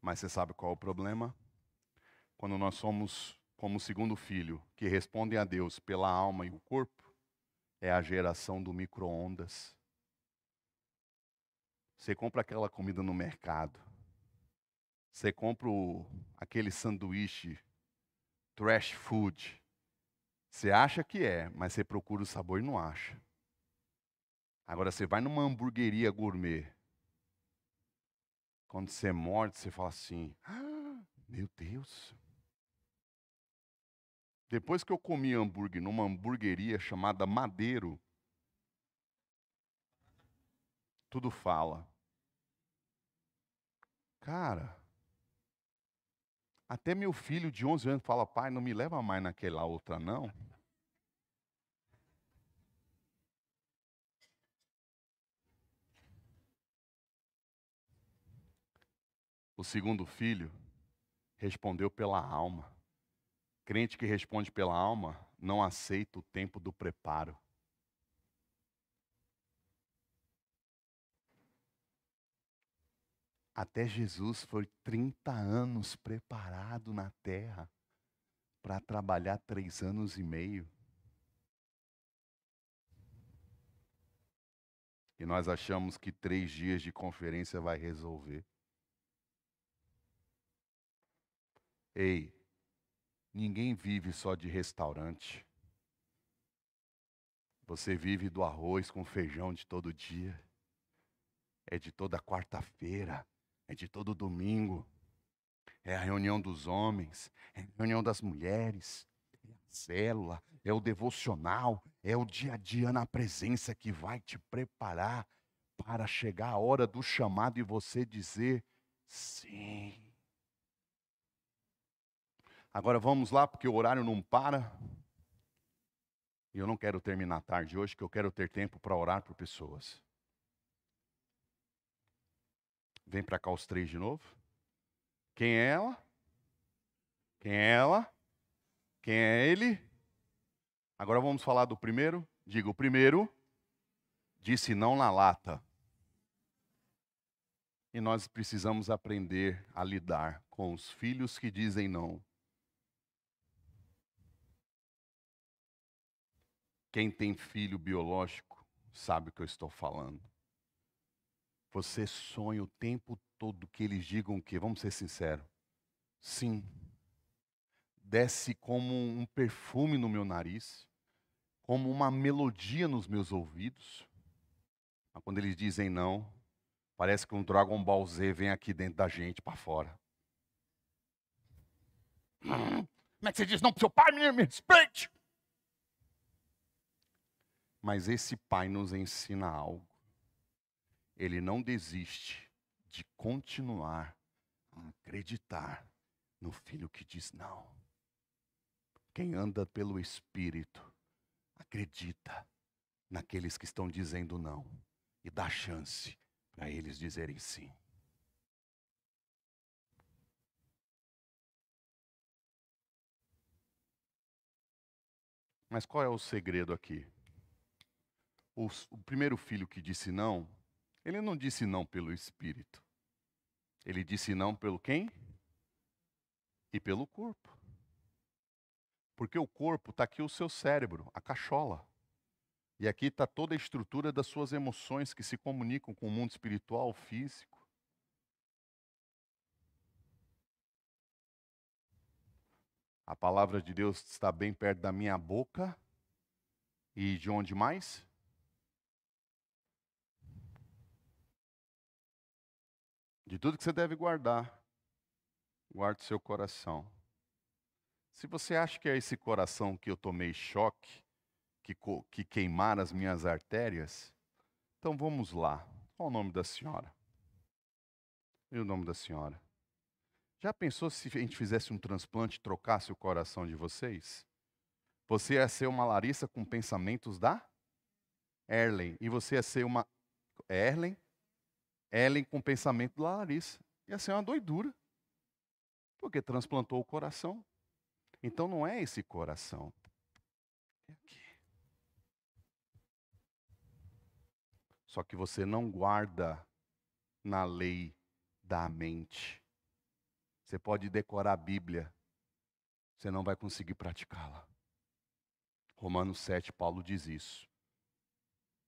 Mas você sabe qual é o problema? Quando nós somos como o segundo filho, que respondem a Deus pela alma e o corpo, é a geração do micro-ondas. Você compra aquela comida no mercado. Você compra o, aquele sanduíche trash food. Você acha que é, mas você procura o sabor e não acha. Agora você vai numa hamburgueria gourmet. Quando você morde, você fala assim: ah, Meu Deus, depois que eu comi hambúrguer numa hamburgueria chamada Madeiro, tudo fala. Cara, até meu filho de 11 anos fala: pai, não me leva mais naquela outra, não. O segundo filho respondeu pela alma. Crente que responde pela alma não aceita o tempo do preparo. Até Jesus foi 30 anos preparado na terra para trabalhar três anos e meio. E nós achamos que três dias de conferência vai resolver. Ei, Ninguém vive só de restaurante. Você vive do arroz com feijão de todo dia. É de toda quarta-feira. É de todo domingo. É a reunião dos homens. É a reunião das mulheres. É a célula. É o devocional. É o dia a dia na presença que vai te preparar para chegar a hora do chamado e você dizer sim. Agora vamos lá, porque o horário não para. E eu não quero terminar tarde hoje, que eu quero ter tempo para orar por pessoas. Vem para cá os três de novo. Quem é ela? Quem é ela? Quem é ele? Agora vamos falar do primeiro. Diga, o primeiro disse não na lata. E nós precisamos aprender a lidar com os filhos que dizem não. Quem tem filho biológico sabe o que eu estou falando. Você sonha o tempo todo que eles digam o quê? Vamos ser sinceros. Sim. Desce como um perfume no meu nariz, como uma melodia nos meus ouvidos. Mas quando eles dizem não, parece que um Dragon Ball Z vem aqui dentro da gente, para fora. Hum, como é que você diz não pro seu pai, menino? Me respeite! Mas esse pai nos ensina algo. Ele não desiste de continuar a acreditar no filho que diz não. Quem anda pelo Espírito acredita naqueles que estão dizendo não e dá chance para eles dizerem sim. Mas qual é o segredo aqui? o, o primeiro filho que disse não, ele não disse não pelo espírito. Ele disse não pelo quem? E pelo corpo. Porque o corpo está aqui o seu cérebro, a cachola. E aqui está toda a estrutura das suas emoções que se comunicam com o mundo espiritual, físico. A palavra de Deus está bem perto da minha boca e de onde mais? De tudo que você deve guardar, guarde seu coração. Se você acha que é esse coração que eu tomei choque, que, que queimaram as minhas artérias, então vamos lá. Qual o nome da senhora? E o nome da senhora? Já pensou se a gente fizesse um transplante e trocasse o coração de vocês? Você ia ser uma Larissa com pensamentos da Erlen. E você ia ser uma é Erlen Ellen com o pensamento da Larissa. E assim é uma doidura. Porque transplantou o coração. Então não é esse coração. É aqui. Só que você não guarda na lei da mente. Você pode decorar a Bíblia, você não vai conseguir praticá-la. Romanos 7, Paulo diz isso.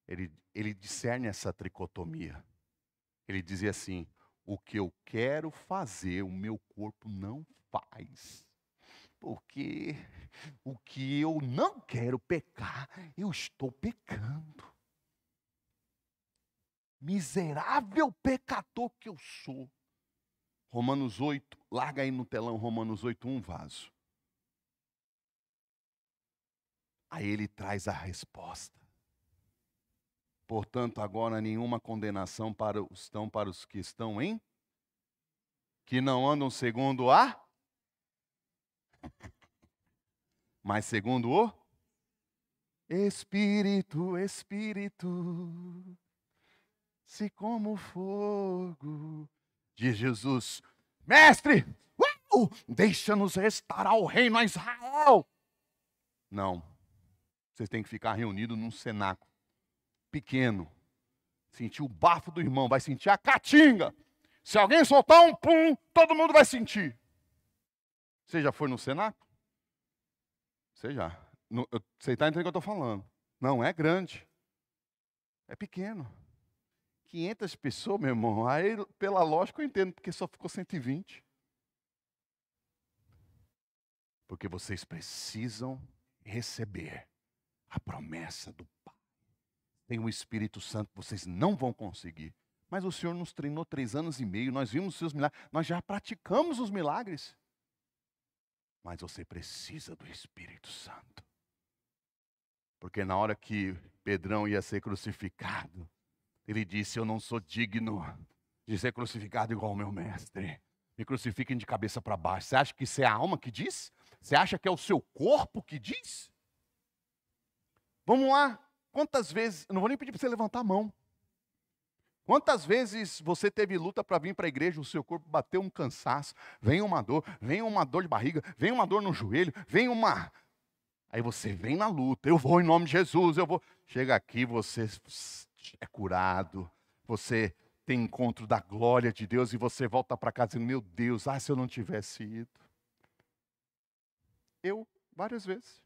Ele, ele discerne essa tricotomia. Ele dizia assim: o que eu quero fazer, o meu corpo não faz. Porque o que eu não quero pecar, eu estou pecando. Miserável pecador que eu sou. Romanos 8, larga aí no telão Romanos 8, um vaso. Aí ele traz a resposta. Portanto, agora nenhuma condenação para os, estão para os que estão em que não andam segundo a mas segundo o Espírito, Espírito, se como fogo diz Jesus, mestre, deixa-nos restaurar o reino a Israel. Não, vocês têm que ficar reunidos num cenáculo pequeno. Sentir o bafo do irmão, vai sentir a catinga. Se alguém soltar um pum, todo mundo vai sentir. Você já foi no cenáculo? Você já. No, eu, você está entendendo o que eu estou falando. Não é grande. É pequeno. 500 pessoas, meu irmão, aí pela lógica eu entendo, porque só ficou 120. Porque vocês precisam receber a promessa do Pai tem o Espírito Santo, vocês não vão conseguir. Mas o Senhor nos treinou três anos e meio, nós vimos os seus milagres, nós já praticamos os milagres. Mas você precisa do Espírito Santo. Porque na hora que Pedrão ia ser crucificado, ele disse: Eu não sou digno de ser crucificado igual o meu mestre. Me crucifiquem de cabeça para baixo. Você acha que isso é a alma que diz? Você acha que é o seu corpo que diz? Vamos lá. Quantas vezes, não vou nem pedir para você levantar a mão. Quantas vezes você teve luta para vir para a igreja, o seu corpo bateu um cansaço, vem uma dor, vem uma dor de barriga, vem uma dor no joelho, vem uma. Aí você vem na luta, eu vou em nome de Jesus, eu vou. Chega aqui, você é curado, você tem encontro da glória de Deus e você volta para casa dizendo: Meu Deus, ah, se eu não tivesse ido. Eu, várias vezes.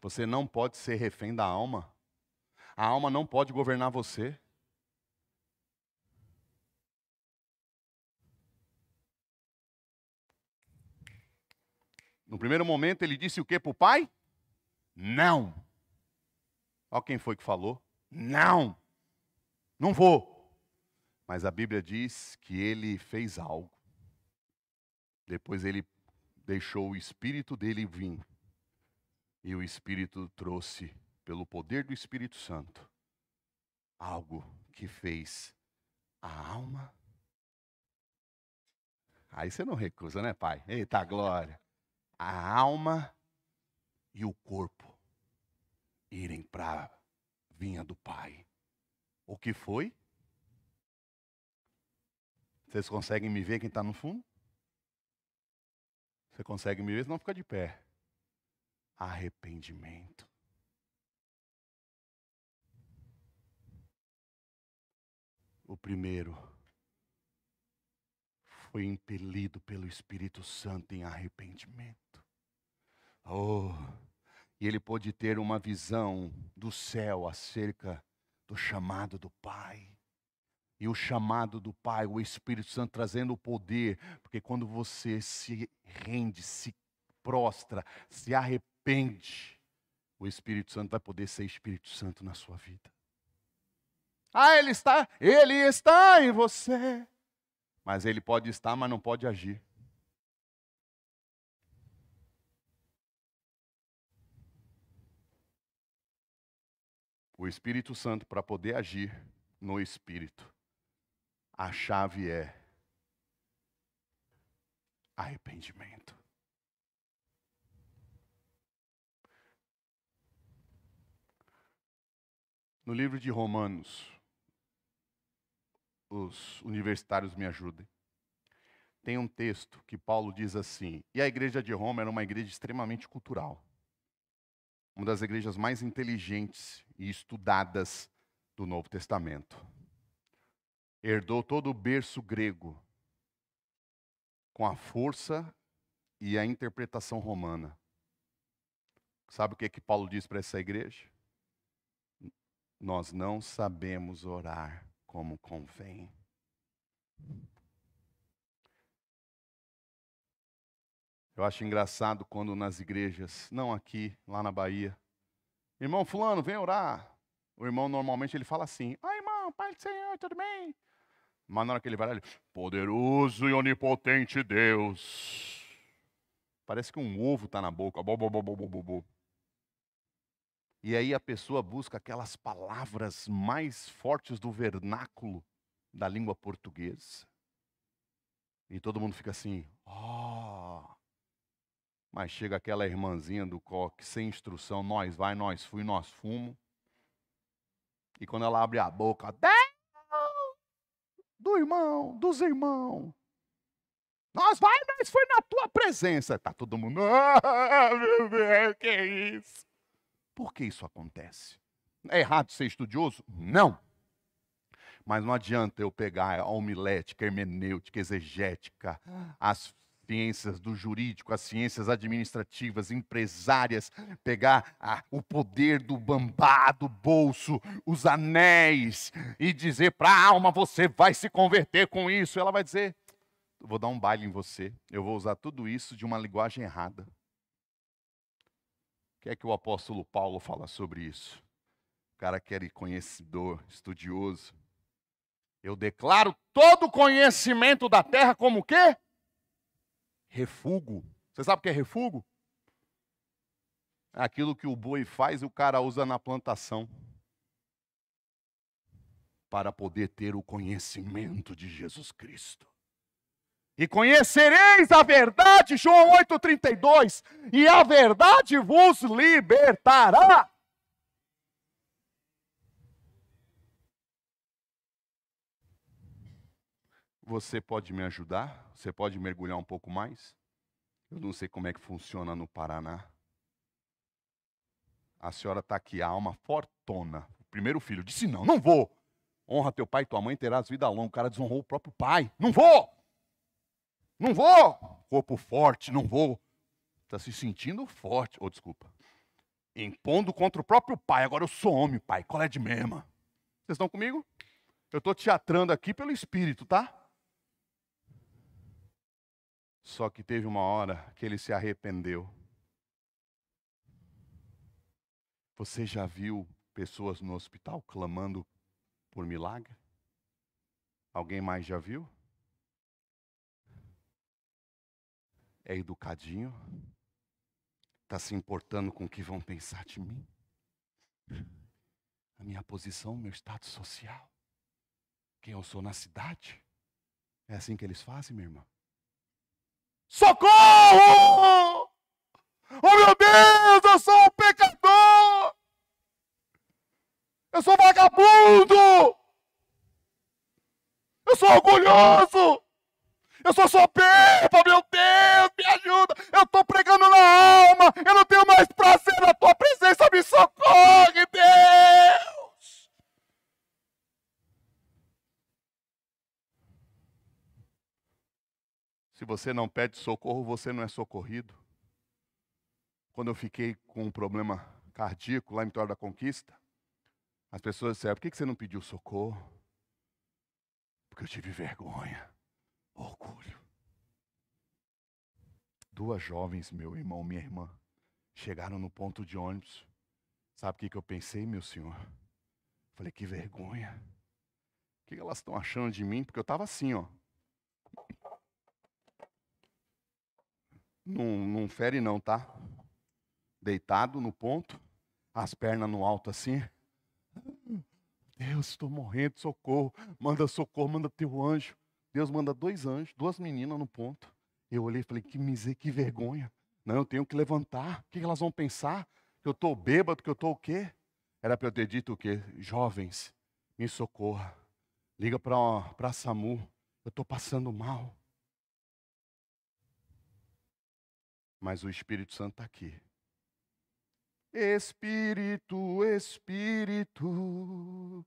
Você não pode ser refém da alma. A alma não pode governar você. No primeiro momento ele disse o que para o pai? Não. Olha quem foi que falou. Não. Não vou. Mas a Bíblia diz que ele fez algo. Depois ele deixou o espírito dele vir. E o Espírito trouxe, pelo poder do Espírito Santo, algo que fez a alma. Aí você não recusa, né, pai? Eita glória! A alma e o corpo irem para a vinha do pai. O que foi? Vocês conseguem me ver quem está no fundo? Você consegue me ver? Não fica de pé arrependimento. O primeiro foi impelido pelo Espírito Santo em arrependimento. Oh, e ele pôde ter uma visão do céu acerca do chamado do Pai. E o chamado do Pai, o Espírito Santo trazendo o poder, porque quando você se rende, se prostra, se arrepende, arrepende, o Espírito Santo vai poder ser Espírito Santo na sua vida. Ah, ele está, ele está em você. Mas ele pode estar, mas não pode agir. O Espírito Santo, para poder agir no Espírito, a chave é arrependimento. no livro de Romanos, os universitários me ajudem, tem um texto que Paulo diz assim: e a igreja de Roma era uma igreja extremamente cultural, uma das igrejas mais inteligentes e estudadas do Novo Testamento. Herdou todo o berço grego com a força e a interpretação romana. Sabe o que, é que Paulo diz para essa igreja? nós não sabemos orar como convém. Eu acho engraçado quando nas igrejas, não aqui, lá na Bahia, irmão fulano, vem orar. O irmão normalmente ele fala assim: "Ai, ah, irmão, Pai do Senhor, tudo bem?" Mas na hora que ele vai lá, ele, poderoso e onipotente Deus. Parece que um ovo está na boca. Bo, bo, bo, bo, bo, bo. E aí a pessoa busca aquelas palavras mais fortes do vernáculo da língua portuguesa. E todo mundo fica assim, ó. Oh. Mas chega aquela irmãzinha do coque sem instrução, nós vai, nós fui, nós fumo. E quando ela abre a boca, Deus! Do irmão, dos irmãos. Nós vai, nós foi na tua presença. Tá todo mundo, ah, meu Deus, que isso? Por que isso acontece? É errado ser estudioso? Não. Mas não adianta eu pegar a homilética, hermenêutica, exegética, as ciências do jurídico, as ciências administrativas, empresárias, pegar o poder do bambá, do bolso, os anéis e dizer para a alma: você vai se converter com isso. Ela vai dizer: vou dar um baile em você, eu vou usar tudo isso de uma linguagem errada. O que é que o apóstolo Paulo fala sobre isso? O cara que era conhecedor, estudioso. Eu declaro todo o conhecimento da terra como o quê? Refugo. Você sabe o que é refugo? É aquilo que o boi faz e o cara usa na plantação para poder ter o conhecimento de Jesus Cristo. E conhecereis a verdade, João 8,32, e a verdade vos libertará. Você pode me ajudar? Você pode mergulhar um pouco mais? Eu não sei como é que funciona no Paraná. A senhora está aqui, a alma fortona. O primeiro filho disse: Não, não vou. Honra teu pai e tua mãe, terás vida longa. O cara desonrou o próprio pai. Não vou! Não vou! Corpo forte, não vou. Está se sentindo forte. Ou oh, desculpa. Impondo contra o próprio pai. Agora eu sou homem, pai. Qual é de mesma? Vocês estão comigo? Eu estou teatrando aqui pelo Espírito, tá? Só que teve uma hora que ele se arrependeu. Você já viu pessoas no hospital clamando por milagre? Alguém mais já viu? é educadinho, está se importando com o que vão pensar de mim, a minha posição, meu status social, quem eu sou na cidade. É assim que eles fazem, minha irmã. Socorro! Oh meu Deus, eu sou um pecador! Eu sou vagabundo! Eu sou orgulhoso! Eu sou soberbo, meu Deus! ajuda. Eu estou pregando na alma. Eu não tenho mais prazer na tua presença. Me socorre, Deus. Se você não pede socorro, você não é socorrido. Quando eu fiquei com um problema cardíaco lá em Vitória da Conquista, as pessoas disseram: por que você não pediu socorro? Porque eu tive vergonha, orgulho. Duas jovens, meu irmão, minha irmã, chegaram no ponto de ônibus. Sabe o que, que eu pensei, meu senhor? Falei, que vergonha. O que elas estão achando de mim? Porque eu estava assim, ó. Não, não fere não, tá? Deitado no ponto, as pernas no alto assim. Deus, estou morrendo, socorro. Manda socorro, manda teu anjo. Deus manda dois anjos, duas meninas no ponto. Eu olhei e falei, que miséria, que vergonha. Não, eu tenho que levantar. O que elas vão pensar? Que eu estou bêbado, que eu estou o quê? Era para eu ter dito o quê? Jovens, me socorra. Liga para a SAMU. Eu estou passando mal. Mas o Espírito Santo está aqui. Espírito, Espírito.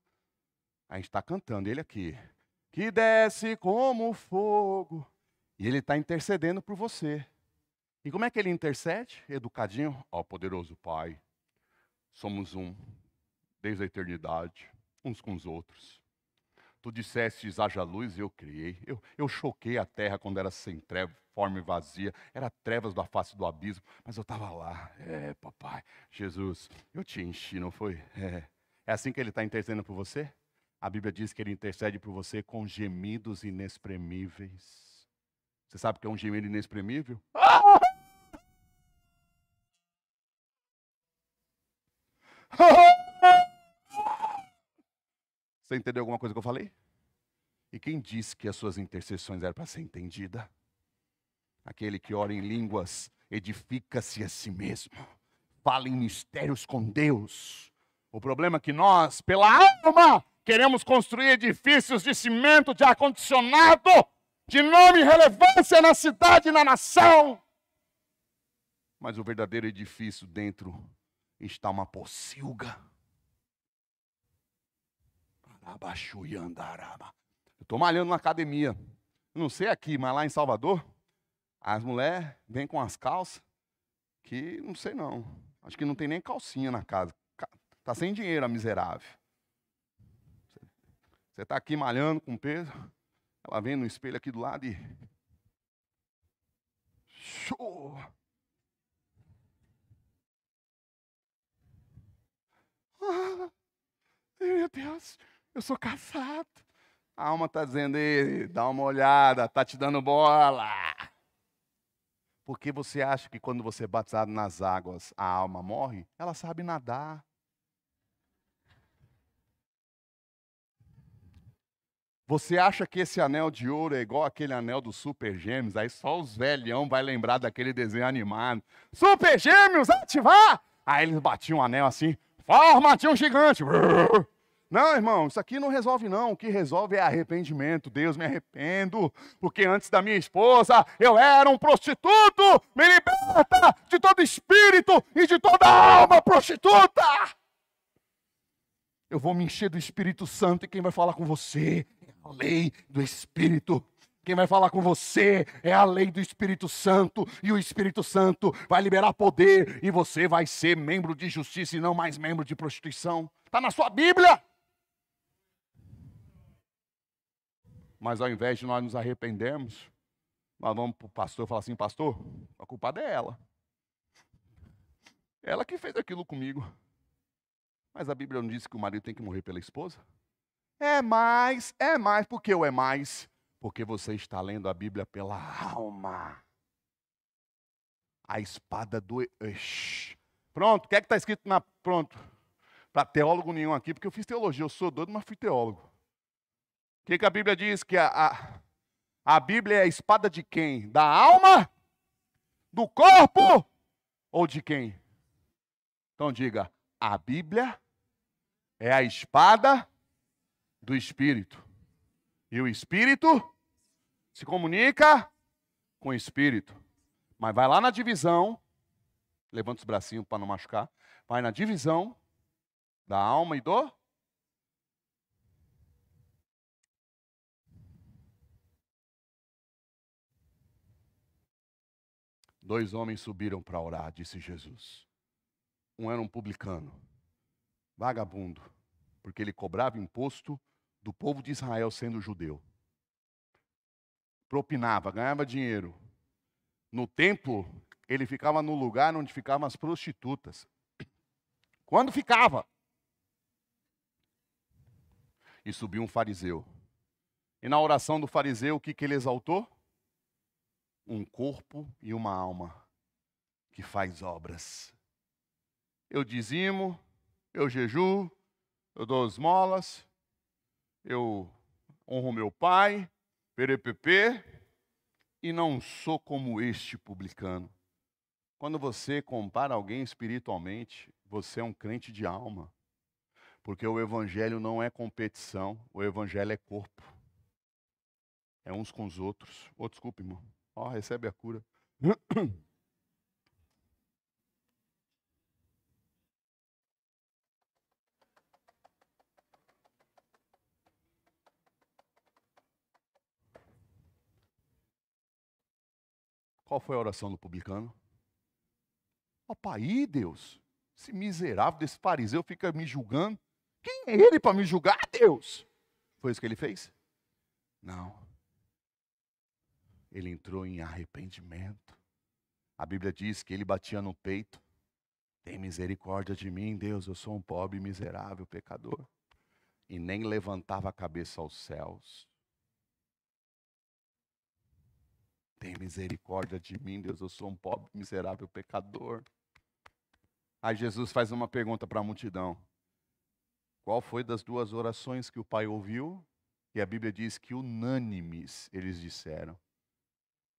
A gente está cantando ele aqui. Que desce como fogo e ele está intercedendo por você. E como é que ele intercede? Educadinho, ó poderoso Pai, somos um, desde a eternidade, uns com os outros. Tu disseste: haja luz, e eu criei. Eu, eu choquei a terra quando era sem treva, forma e vazia. Era trevas da face do abismo, mas eu estava lá. É, papai, Jesus, eu te enchi, não foi? É, é assim que ele está intercedendo por você? A Bíblia diz que ele intercede por você com gemidos inexprimíveis. Você sabe que é um gemido inexprimível? Você entendeu alguma coisa que eu falei? E quem disse que as suas intercessões eram para ser entendida? Aquele que ora em línguas edifica-se a si mesmo, fala em mistérios com Deus. O problema é que nós, pela alma, queremos construir edifícios de cimento, de ar-condicionado, de nome e relevância na cidade e na nação. Mas o verdadeiro edifício dentro está uma pocilga. Eu estou malhando na academia. Não sei aqui, mas lá em Salvador, as mulheres vêm com as calças que não sei não. Acho que não tem nem calcinha na casa. Tá sem dinheiro, a miserável. Você está aqui malhando com peso. Ela vem no espelho aqui do lado e. Show! Ah, meu Deus, eu sou casado. A alma está dizendo, aí dá uma olhada, tá te dando bola. Porque você acha que quando você é batizado nas águas, a alma morre? Ela sabe nadar. Você acha que esse anel de ouro é igual aquele anel dos Super Gêmeos? Aí só os velhão vai lembrar daquele desenho animado. Super Gêmeos, ativar! Aí eles batiam o um anel assim, forma de um gigante. Não, irmão, isso aqui não resolve não. O que resolve é arrependimento. Deus, me arrependo, porque antes da minha esposa eu era um prostituto. Me liberta de todo espírito e de toda alma prostituta. Eu vou me encher do Espírito Santo e quem vai falar com você a lei do Espírito. Quem vai falar com você é a lei do Espírito Santo, e o Espírito Santo vai liberar poder, e você vai ser membro de justiça e não mais membro de prostituição. Está na sua Bíblia! Mas ao invés de nós nos arrependermos, nós vamos para o pastor e falar assim: Pastor, a culpada é ela. Ela que fez aquilo comigo. Mas a Bíblia não diz que o marido tem que morrer pela esposa? É mais, é mais. Por que o é mais? Porque você está lendo a Bíblia pela alma. A espada do. Pronto, o que é que está escrito na. Pronto. Para teólogo nenhum aqui, porque eu fiz teologia, eu sou doido, mas fui teólogo. O que, que a Bíblia diz? Que a, a, a Bíblia é a espada de quem? Da alma? Do corpo? Ou de quem? Então diga, a Bíblia é a espada do Espírito. E o Espírito se comunica com o Espírito. Mas vai lá na divisão, levanta os bracinhos para não machucar, vai na divisão da alma e do Dois homens subiram para orar, disse Jesus. Um era um publicano, vagabundo, porque ele cobrava imposto do povo de Israel sendo judeu. Propinava, ganhava dinheiro. No templo, ele ficava no lugar onde ficavam as prostitutas. Quando ficava? E subiu um fariseu. E na oração do fariseu, o que, que ele exaltou? Um corpo e uma alma que faz obras. Eu dizimo, eu jejuo, eu dou esmolas, eu honro meu pai, perepepe, e não sou como este publicano. Quando você compara alguém espiritualmente, você é um crente de alma. Porque o evangelho não é competição, o evangelho é corpo. É uns com os outros. Oh, desculpe, irmão. oh, recebe a cura. Qual foi a oração do publicano? Ó aí Deus, esse miserável desse fariseu fica me julgando. Quem é ele para me julgar, ah, Deus? Foi isso que ele fez? Não. Ele entrou em arrependimento. A Bíblia diz que ele batia no peito. Tem misericórdia de mim, Deus, eu sou um pobre, miserável, pecador. E nem levantava a cabeça aos céus, Tem misericórdia de mim, Deus, eu sou um pobre, miserável pecador. Aí Jesus faz uma pergunta para a multidão: Qual foi das duas orações que o Pai ouviu? E a Bíblia diz que unânimes eles disseram: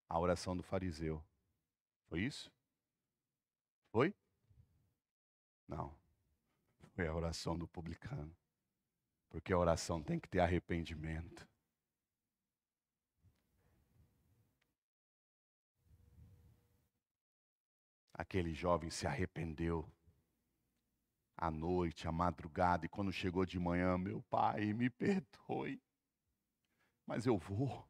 A oração do fariseu. Foi isso? Foi? Não. Foi a oração do publicano. Porque a oração tem que ter arrependimento. Aquele jovem se arrependeu à noite, à madrugada, e quando chegou de manhã, meu pai, me perdoe, mas eu vou,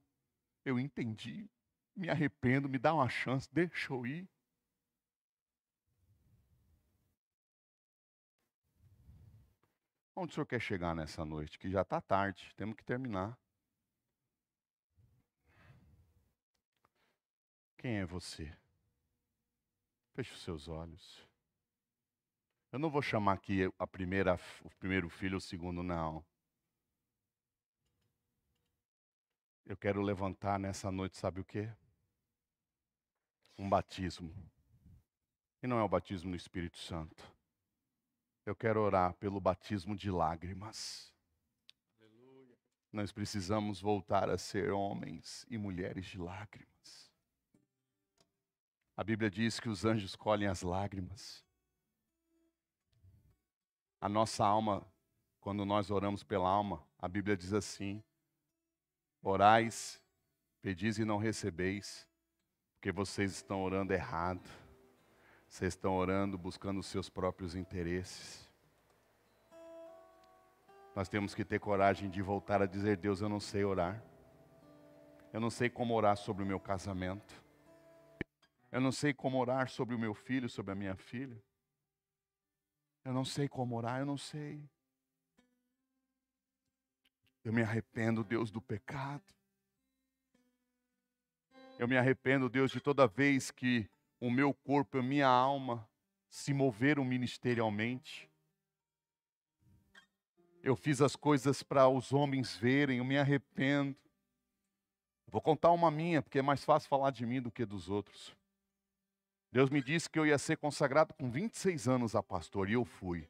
eu entendi, me arrependo, me dá uma chance, deixa eu ir. Onde o senhor quer chegar nessa noite? Que já está tarde, temos que terminar. Quem é você? Feche os seus olhos. Eu não vou chamar aqui a primeira, o primeiro filho, o segundo, não. Eu quero levantar nessa noite, sabe o quê? Um batismo. E não é o batismo do Espírito Santo. Eu quero orar pelo batismo de lágrimas. Aleluia. Nós precisamos voltar a ser homens e mulheres de lágrimas. A Bíblia diz que os anjos colhem as lágrimas. A nossa alma, quando nós oramos pela alma, a Bíblia diz assim: orais, pedis e não recebeis, porque vocês estão orando errado. Vocês estão orando buscando os seus próprios interesses. Nós temos que ter coragem de voltar a dizer: Deus, eu não sei orar. Eu não sei como orar sobre o meu casamento. Eu não sei como orar sobre o meu filho, sobre a minha filha. Eu não sei como orar, eu não sei. Eu me arrependo, Deus, do pecado. Eu me arrependo, Deus, de toda vez que o meu corpo e a minha alma se moveram ministerialmente. Eu fiz as coisas para os homens verem, eu me arrependo. Vou contar uma minha, porque é mais fácil falar de mim do que dos outros. Deus me disse que eu ia ser consagrado com 26 anos a pastor, e eu fui.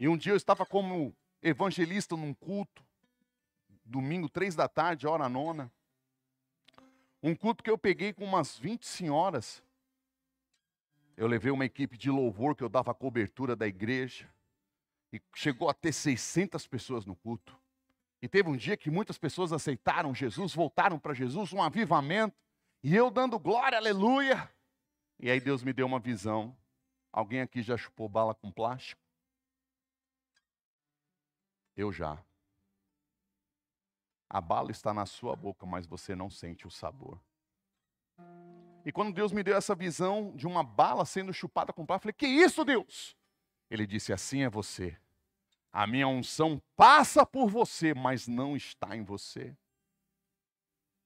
E um dia eu estava como evangelista num culto, domingo, três da tarde, hora nona. Um culto que eu peguei com umas 20 senhoras. Eu levei uma equipe de louvor que eu dava a cobertura da igreja. E chegou a ter 600 pessoas no culto. E teve um dia que muitas pessoas aceitaram Jesus, voltaram para Jesus, um avivamento. E eu dando glória, aleluia. E aí Deus me deu uma visão. Alguém aqui já chupou bala com plástico? Eu já. A bala está na sua boca, mas você não sente o sabor. E quando Deus me deu essa visão de uma bala sendo chupada com plástico, eu falei: Que isso, Deus? Ele disse: Assim é você. A minha unção passa por você, mas não está em você.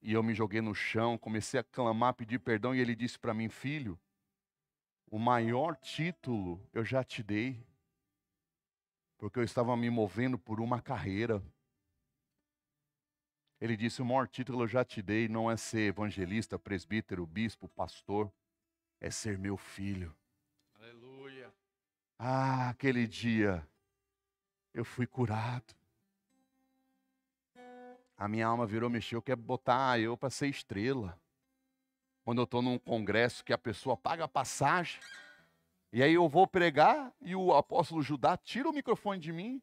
E eu me joguei no chão, comecei a clamar, pedir perdão, e ele disse para mim: Filho, o maior título eu já te dei, porque eu estava me movendo por uma carreira. Ele disse: O maior título eu já te dei não é ser evangelista, presbítero, bispo, pastor, é ser meu filho. Aleluia. Ah, aquele dia eu fui curado. A minha alma virou mexer, ah, eu quero botar eu para ser estrela. Quando eu estou num congresso que a pessoa paga a passagem, e aí eu vou pregar e o apóstolo Judá tira o microfone de mim.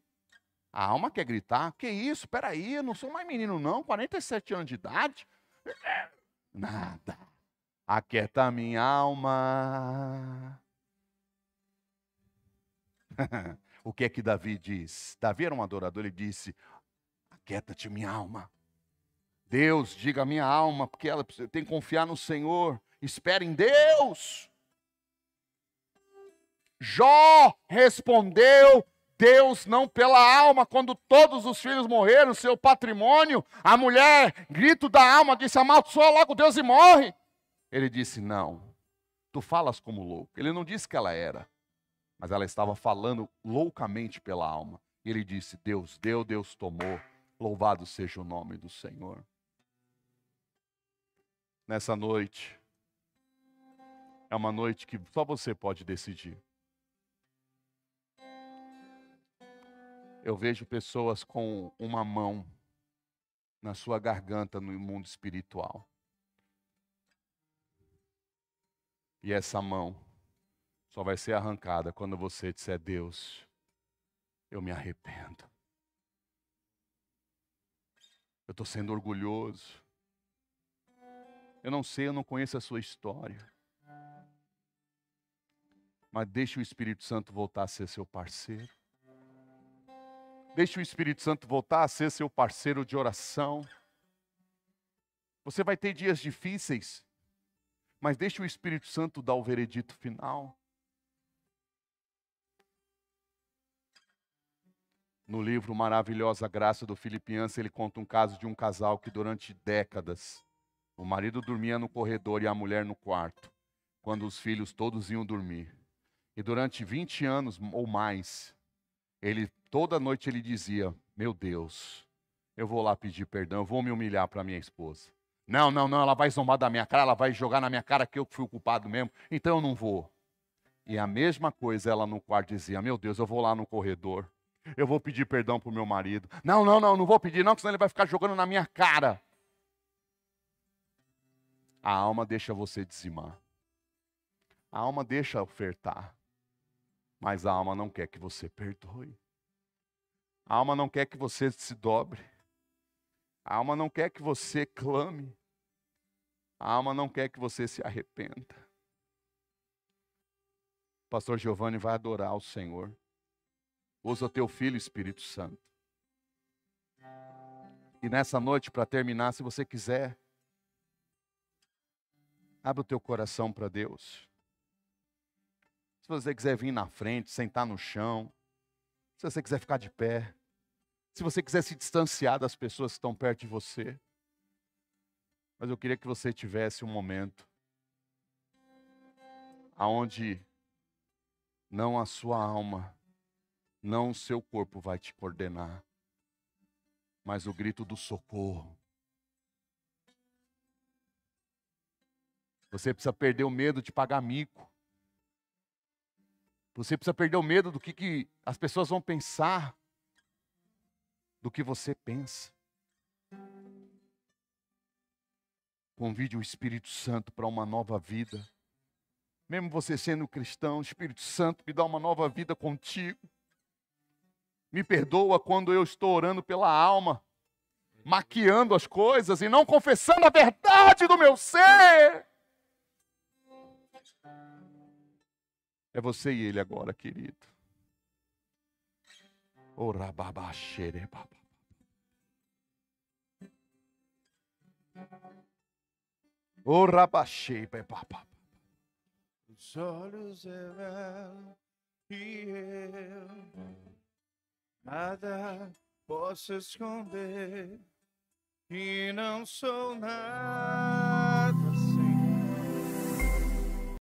A alma quer gritar: Que isso, peraí, eu não sou mais menino, não, 47 anos de idade. Nada. Aquieta a minha alma. o que é que Davi diz? Davi era um adorador, ele disse: Aquieta-te, minha alma. Deus, diga a minha alma, porque ela tem que confiar no Senhor. Espera em Deus. Jó respondeu Deus não pela alma, quando todos os filhos morreram, seu patrimônio, a mulher, grito da alma, disse: amaldiçoa logo Deus e morre. Ele disse: Não, tu falas como louco. Ele não disse que ela era, mas ela estava falando loucamente pela alma. E ele disse: Deus deu, Deus tomou. Louvado seja o nome do Senhor. Nessa noite, é uma noite que só você pode decidir. Eu vejo pessoas com uma mão na sua garganta no mundo espiritual. E essa mão só vai ser arrancada quando você disser: Deus, eu me arrependo. Eu estou sendo orgulhoso. Eu não sei, eu não conheço a sua história. Mas deixe o Espírito Santo voltar a ser seu parceiro. Deixe o Espírito Santo voltar a ser seu parceiro de oração. Você vai ter dias difíceis, mas deixe o Espírito Santo dar o veredito final. No livro Maravilhosa Graça do Filipiança, ele conta um caso de um casal que durante décadas o marido dormia no corredor e a mulher no quarto, quando os filhos todos iam dormir. E durante 20 anos ou mais, ele toda noite ele dizia: "Meu Deus, eu vou lá pedir perdão, eu vou me humilhar para minha esposa. Não, não, não, ela vai zombar da minha cara, ela vai jogar na minha cara que eu fui o culpado mesmo, então eu não vou." E a mesma coisa ela no quarto dizia: "Meu Deus, eu vou lá no corredor eu vou pedir perdão para o meu marido. Não, não, não, não vou pedir, não, senão ele vai ficar jogando na minha cara. A alma deixa você dizimar. A alma deixa ofertar. Mas a alma não quer que você perdoe. A alma não quer que você se dobre. A alma não quer que você clame. A alma não quer que você se arrependa. O pastor Giovanni vai adorar o Senhor. Usa teu filho, Espírito Santo. E nessa noite, para terminar, se você quiser, abre o teu coração para Deus. Se você quiser vir na frente, sentar no chão, se você quiser ficar de pé, se você quiser se distanciar das pessoas que estão perto de você, mas eu queria que você tivesse um momento aonde não a sua alma, não o seu corpo vai te coordenar, mas o grito do socorro. Você precisa perder o medo de pagar mico. Você precisa perder o medo do que, que as pessoas vão pensar, do que você pensa. Convide o Espírito Santo para uma nova vida. Mesmo você sendo cristão, o Espírito Santo me dá uma nova vida contigo. Me perdoa quando eu estou orando pela alma, maquiando as coisas e não confessando a verdade do meu ser. É você e ele agora, querido. Ora babaxerebaba. Ora babaxerebaba. Os olhos revelam e eu Nada posso esconder que não sou nada.